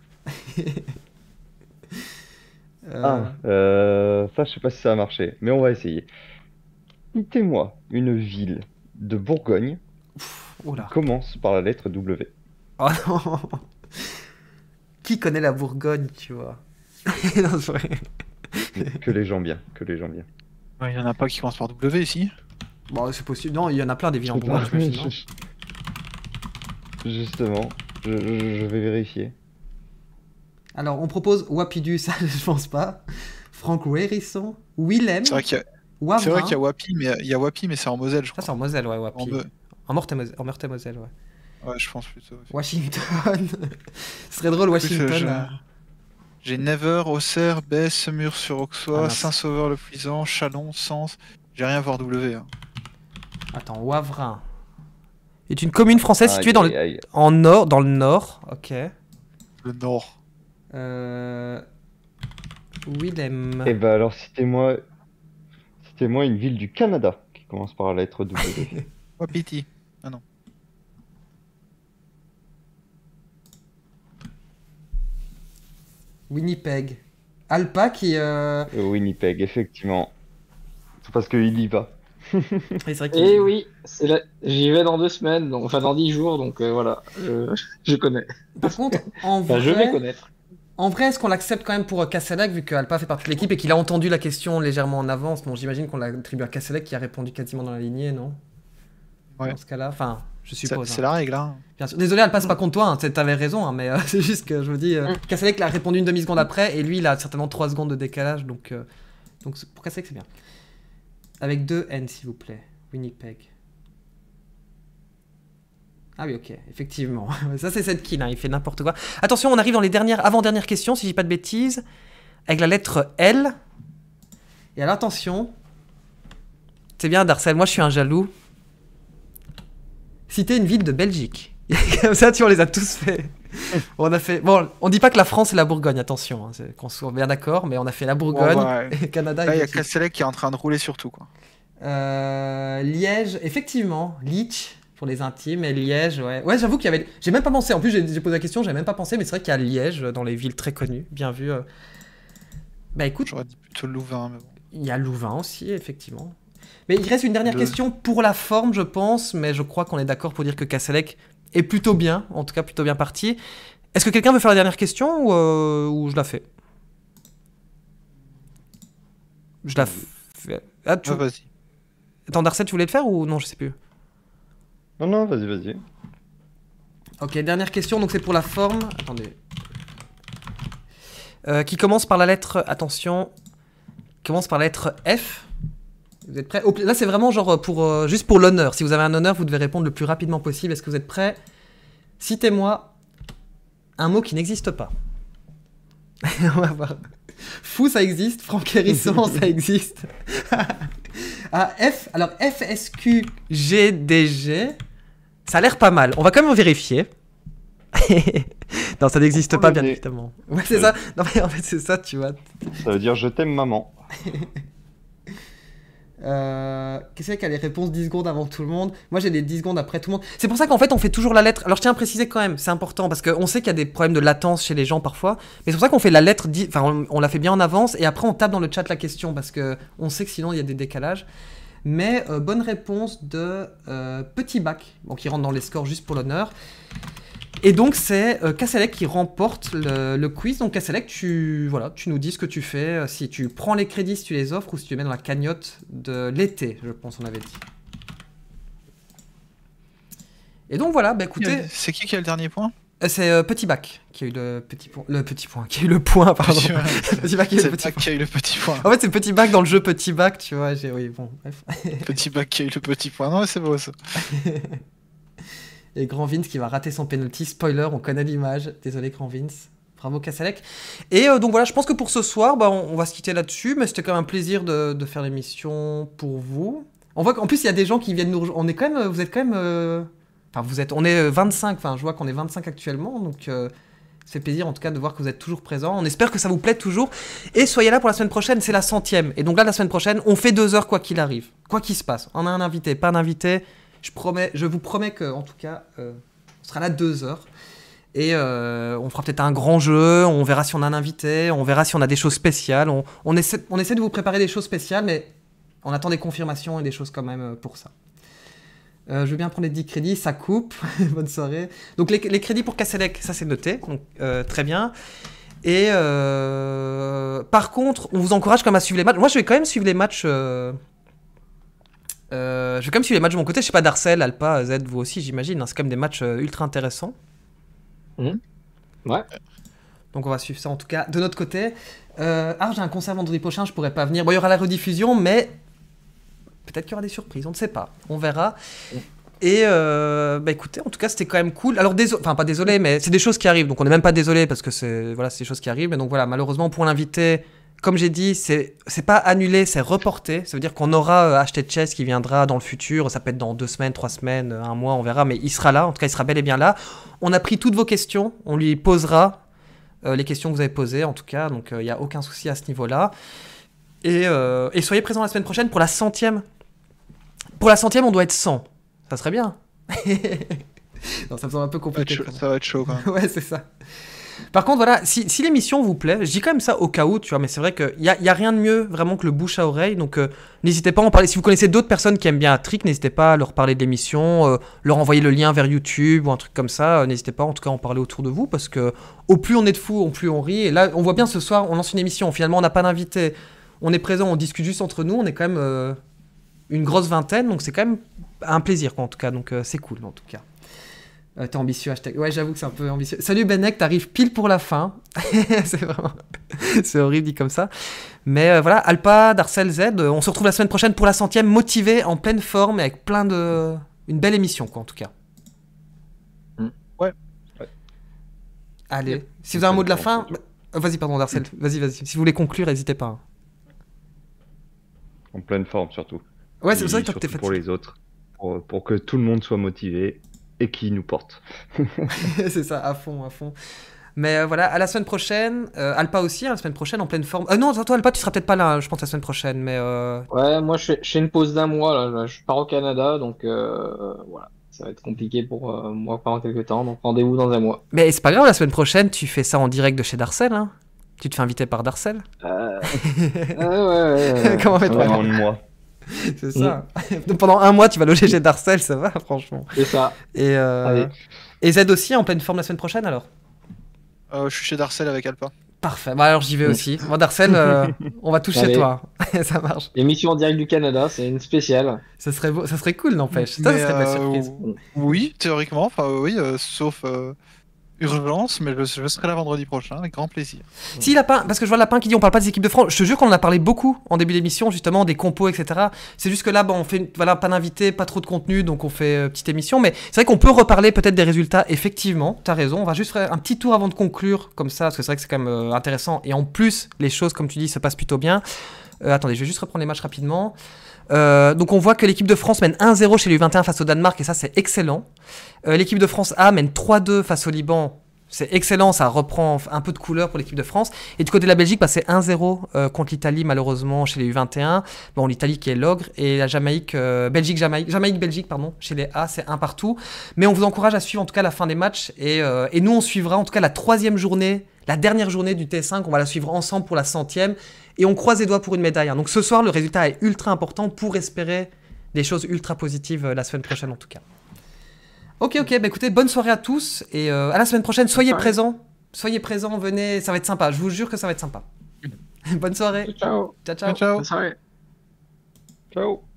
Ah, euh, ça, je sais pas si ça a marché, mais on va essayer. dites moi une ville de Bourgogne oh commence par la lettre W. Oh non Qui connaît la Bourgogne, tu vois non, vrai. Que les gens bien, que les gens bien. Il y en a pas qui commencent par W ici Bon, bah, c'est possible. Non, il y en a plein des villes en Bourgogne, Justement, je, vais vérifier. Alors, on propose Wapidu, ça je pense pas. Franck Wérisson, Willem. C'est vrai qu'il y, a... Wapi, mais mais c'est en Moselle, je crois. Ça, c'est en Moselle, ouais, Wapi. En, Meurthe-et-Moselle, ouais. Ouais, je pense plutôt. Washington. Ce serait drôle, Washington. Hein. J'ai Never, Auxerre, Besse, Mur sur Auxois, ah, Saint-Sauveur-le-Puisant, Chalon, Sens. J'ai rien à voir W. Hein. Attends, Wavrin, est une commune française située dans, le, En nord, dans le nord. Ok. Le nord. Euh, Willem. Eh ben alors, citez-moi citez-moi une ville du Canada qui commence par la lettre W. Wapiti. Ah non. Winnipeg. Alpa qui. Euh, Winnipeg, effectivement. C'est parce qu'il y va et oui, j'y vais dans deux semaines, donc... enfin dans dix jours, donc euh, voilà, je... connais. Par contre, en vrai, je vais connaître. En vrai, est-ce qu'on l'accepte quand même pour Kasselec, euh, vu qu'Alpa fait partie de l'équipe et qu'il a entendu la question légèrement en avance Bon, j'imagine qu'on l'attribue à Kasselec qui a répondu quasiment dans la lignée, non Ouais. Dans ce cas-là, enfin, je suppose. C'est hein. la règle, là hein. Bien Désolé, elle passe pas contre toi, hein, t'avais raison, mais euh, c'est juste que je me dis, euh, mm. l'a répondu une demi-seconde après, et lui, il a certainement trois secondes de décalage, donc, pour Kasselec, c'est bien. Avec deux N, s'il vous plaît. Winnipeg. Ah oui, ok, effectivement. Ça, c'est cette kill, là, il fait n'importe quoi. Attention, on arrive dans les dernières, avant-dernières questions, si je dis pas de bêtises. Avec la lettre L. Et alors, attention. C'est bien, Darcel, moi, je suis un jaloux. Citer une ville de Belgique. Comme ça, tu les a tous fait. on a fait. Bon, on dit pas que la France et la Bourgogne, attention, hein, qu'on soit bien d'accord, mais on a fait la Bourgogne, et Canada. il y a Castellet qui est en train de rouler sur tout, quoi. Euh, liège, effectivement, liège. pour les intimes et Liège, ouais. Ouais, j'avoue qu'il y avait. J'ai même pas pensé. En plus, j'ai posé la question, j'avais même pas pensé, mais c'est vrai qu'il y a Liège dans les villes très connues, bien vu. Euh. Bah écoute. J'aurais dit plutôt Louvain, Il y a Louvain aussi, effectivement. Mais il reste une dernière question pour la forme, je pense, mais je crois qu'on est d'accord pour dire que Kasselec est plutôt bien, en tout cas plutôt bien parti. Est-ce que quelqu'un veut faire la dernière question ou, euh, je la fais Je la fais. Ah, tu... Ah, vas-y. Attends, Darcet, tu voulais le faire ou non Je sais plus. Non, non, vas-y, vas-y. Ok, dernière question, donc c'est pour la forme. Attendez. Euh, qui commence par la lettre. Attention. Qui commence par la lettre F vous êtes Là, c'est vraiment genre euh, pour, euh, juste pour l'honneur. Si vous avez un honneur, vous devez répondre le plus rapidement possible. Est-ce que vous êtes prêts Citez-moi un mot qui n'existe pas. On va voir. Fou, ça existe. Franck Hérisson, ça existe. ah, F, alors FSQGDG, ça a l'air pas mal. On va quand même vérifier. non, ça n'existe pas, bien évidemment. Ouais, c'est ça. Non, en fait, c'est ça, tu vois. Ça veut dire je t'aime, maman. Euh, qu'est-ce qu'il y a les réponses 10 secondes avant tout le monde Moi j'ai des 10 secondes après tout le monde. C'est pour ça qu'en fait on fait toujours la lettre. Alors je tiens à préciser quand même, c'est important parce qu'on sait qu'il y a des problèmes de latence chez les gens parfois. Mais c'est pour ça qu'on fait la lettre, enfin on, la fait bien en avance et après on tape dans le chat la question parce qu'on sait que sinon il y a des décalages. Mais euh, bonne réponse de euh, Petit Bac, bon, qui rentre dans les scores juste pour l'honneur. Et donc c'est euh, qui remporte le, quiz. Donc Kasselec, tu, voilà, tu nous dis ce que tu fais, euh, si tu prends les crédits, si tu les offres ou si tu les mets dans la cagnotte de l'été, je pense on avait dit. Et donc voilà, bah écoutez... C'est qui qui a le dernier point euh, C'est euh, Petit Bac qui a eu le petit point, le petit point, qui a eu le point, pardon. petit bac qui a eu le petit, point. En fait, c'est petit bac dans le jeu petit bac, tu vois. J'ai oui, bon, bref. petit bac qui a eu le petit point. Non, c'est beau ça. Et Grand Vince qui va rater son penalty. Spoiler, on connaît l'image. Désolé, Grand Vince. Bravo Kassalek. Et euh, donc voilà, je pense que pour ce soir, bah, on, va se quitter là-dessus, mais c'était quand même un plaisir de, faire l'émission pour vous. On voit qu'en plus, il y a des gens qui viennent nous rejoindre. On est quand même, vous êtes quand même... Euh, enfin, vous êtes... On est 25, euh, enfin, je vois qu'on est 25 actuellement, donc... c'est plaisir en tout cas de voir que vous êtes toujours présents. On espère que ça vous plaît toujours. Et soyez là pour la semaine prochaine, c'est la centième. Et donc là, la semaine prochaine, on fait deux heures quoi qu'il arrive. Quoi qu'il se passe. On a un invité, pas d'invité. Je, vous promets que, en tout cas, euh, on sera là deux heures. Et euh, on fera peut-être un grand jeu, on verra si on a un invité, on verra si on a des choses spéciales. On, essaie, de vous préparer des choses spéciales, mais on attend des confirmations et des choses quand même euh, pour ça. je veux bien prendre les 10 crédits, ça coupe. Bonne soirée. Donc les, crédits pour Casselec, ça c'est noté, très bien. Et par contre, on vous encourage quand même à suivre les matchs. Moi, je vais quand même suivre les matchs euh, je vais quand même suivre les matchs de mon côté. Je sais pas, Darcel, Alpa, Z, vous aussi, j'imagine. C'est quand même des matchs euh, ultra intéressants. Mhm. Ouais. Donc on va suivre ça en tout cas de notre côté. Euh, ah, j'ai un concert vendredi prochain, je pourrais pas venir. Bon, il y aura la rediffusion, mais peut-être qu'il y aura des surprises, on ne sait pas. On verra. Et euh, bah écoutez, en tout cas, c'était quand même cool. Alors, désolé, enfin, pas désolé, mais c'est des choses qui arrivent. Donc, on n'est même pas désolé parce que c'est voilà, des choses qui arrivent. mais donc, voilà, malheureusement, pour l'invité, comme j'ai dit, c'est pas annulé, c'est reporté. Ça veut dire qu'on aura acheté euh, de Chess qui viendra dans le futur. Ça peut être dans deux semaines, trois semaines, euh, un mois, on verra. Mais il sera là. En tout cas, il sera bel et bien là. On a pris toutes vos questions. On lui posera euh, les questions que vous avez posées, en tout cas. Donc, il y n'y a aucun souci à ce niveau-là. Et, soyez présents la semaine prochaine pour la centième. Pour la centième, on doit être 100. Ça serait bien. ça me semble un peu compliqué. Ça va être chaud, quand ouais, c'est ça. Par contre, voilà, si, l'émission vous plaît, je dis quand même ça au cas où, tu vois, mais c'est vrai qu'il n'y a, rien de mieux vraiment que le bouche à oreille. Donc, euh, n'hésitez pas à en parler. Si vous connaissez d'autres personnes qui aiment bien Trick, n'hésitez pas à leur parler de l'émission, euh, leur envoyer le lien vers YouTube ou un truc comme ça. Euh, n'hésitez pas en tout cas à en parler autour de vous parce que au plus on est de fous, au plus on rit. Et là, on voit bien ce soir, on lance une émission. Finalement, on n'a pas d'invité. On est présent, on discute juste entre nous. On est quand même une grosse vingtaine, donc c'est quand même un plaisir, en tout cas. Donc, c'est cool, en tout cas. Euh, t'es ambitieux, hashtag. Ouais, j'avoue que c'est un peu ambitieux. Salut Benek, t'arrives pile pour la fin. c'est vraiment. c'est horrible dit comme ça. Mais euh, voilà, Alpa, Darcel Z, euh, on se retrouve la semaine prochaine pour la centième, motivé, en pleine forme et avec plein de. Une belle émission, quoi, en tout cas. Mm. Ouais. Allez, si vous avez un mot de la fin. vas-y, pardon, Darcel, mm. vas-y, vas-y. Si vous voulez conclure, n'hésitez pas. En pleine forme, surtout. Ouais, c'est ça que t'es Pour les autres. pour que tout le monde soit motivé et qui nous porte. c'est ça, à fond, à fond. Mais euh, voilà, à la semaine prochaine. Euh, Alpa aussi, à hein, la semaine prochaine, en pleine forme. Euh, non, toi, Alpa, tu seras peut-être pas là, hein, je pense, la semaine prochaine. mais... Ouais, moi, je fais, une pause d'un mois. Là, je pars au Canada, donc voilà. Ça va être compliqué pour moi pendant quelques temps, donc rendez-vous dans un mois. Mais c'est pas grave, la semaine prochaine, tu fais ça en direct de chez Darcel, hein Tu te fais inviter par Darcel ouais, ouais, ouais, Comment faites-vous c'est mm. ça. Pendant un mois, tu vas loger mm. chez Darcel, ça va, franchement. C'est ça. Et, euh, et Z aussi en pleine forme la semaine prochaine alors euh, Je suis chez Darcel avec Alpa. Parfait, bah, alors j'y vais mm. aussi. Moi, Darcel, euh, on va tout chez toi. ça marche. Émission en direct du Canada, c'est une spéciale. Ça serait, ça serait cool, n'empêche. Ça, ça, serait pas surprise. Oui, théoriquement, enfin, oui, sauf urgence, mais je, serai là vendredi prochain, avec grand plaisir. Si Lapin, parce que je vois Lapin qui dit on parle pas des équipes de France, je te jure qu'on en a parlé beaucoup en début d'émission, justement, des compos, etc. C'est juste que là, bon, on fait voilà, pas d'invité, pas trop de contenu, donc on fait euh, petite émission, mais c'est vrai qu'on peut reparler peut-être des résultats, effectivement, tu as raison, on va juste faire un petit tour avant de conclure, comme ça, parce que c'est vrai que c'est quand même euh, intéressant, et en plus, les choses, comme tu dis, se passent plutôt bien. Euh, attendez, je vais juste reprendre les matchs rapidement. Euh, donc on voit que l'équipe de France mène 1-0 chez les u 21 face au Danemark et ça c'est excellent. Euh, l'équipe de France A mène 3-2 face au Liban. C'est excellent, ça reprend un peu de couleur pour l'équipe de France. Et du côté de la Belgique, bah, c'est 1-0 euh, contre l'Italie malheureusement chez les U21. Bon, l'Italie qui est l'ogre et la Jamaïque, Belgique, Jamaïque, Jamaïque, Belgique, pardon, chez les A, c'est un partout. Mais on vous encourage à suivre en tout cas la fin des matchs et, et nous on suivra en tout cas la troisième journée la dernière journée du T5, on va la suivre ensemble pour la centième et on croise les doigts pour une médaille. Hein. Donc ce soir, le résultat est ultra important pour espérer des choses ultra positives euh, la semaine prochaine en tout cas. Ok, ok, bah écoutez, bonne soirée à tous et euh, à la semaine prochaine. Soyez présents, soyez présents, venez, ça va être sympa. Je vous jure que ça va être sympa. bonne soirée. Ciao. Ciao, ciao. Ciao. Ciao.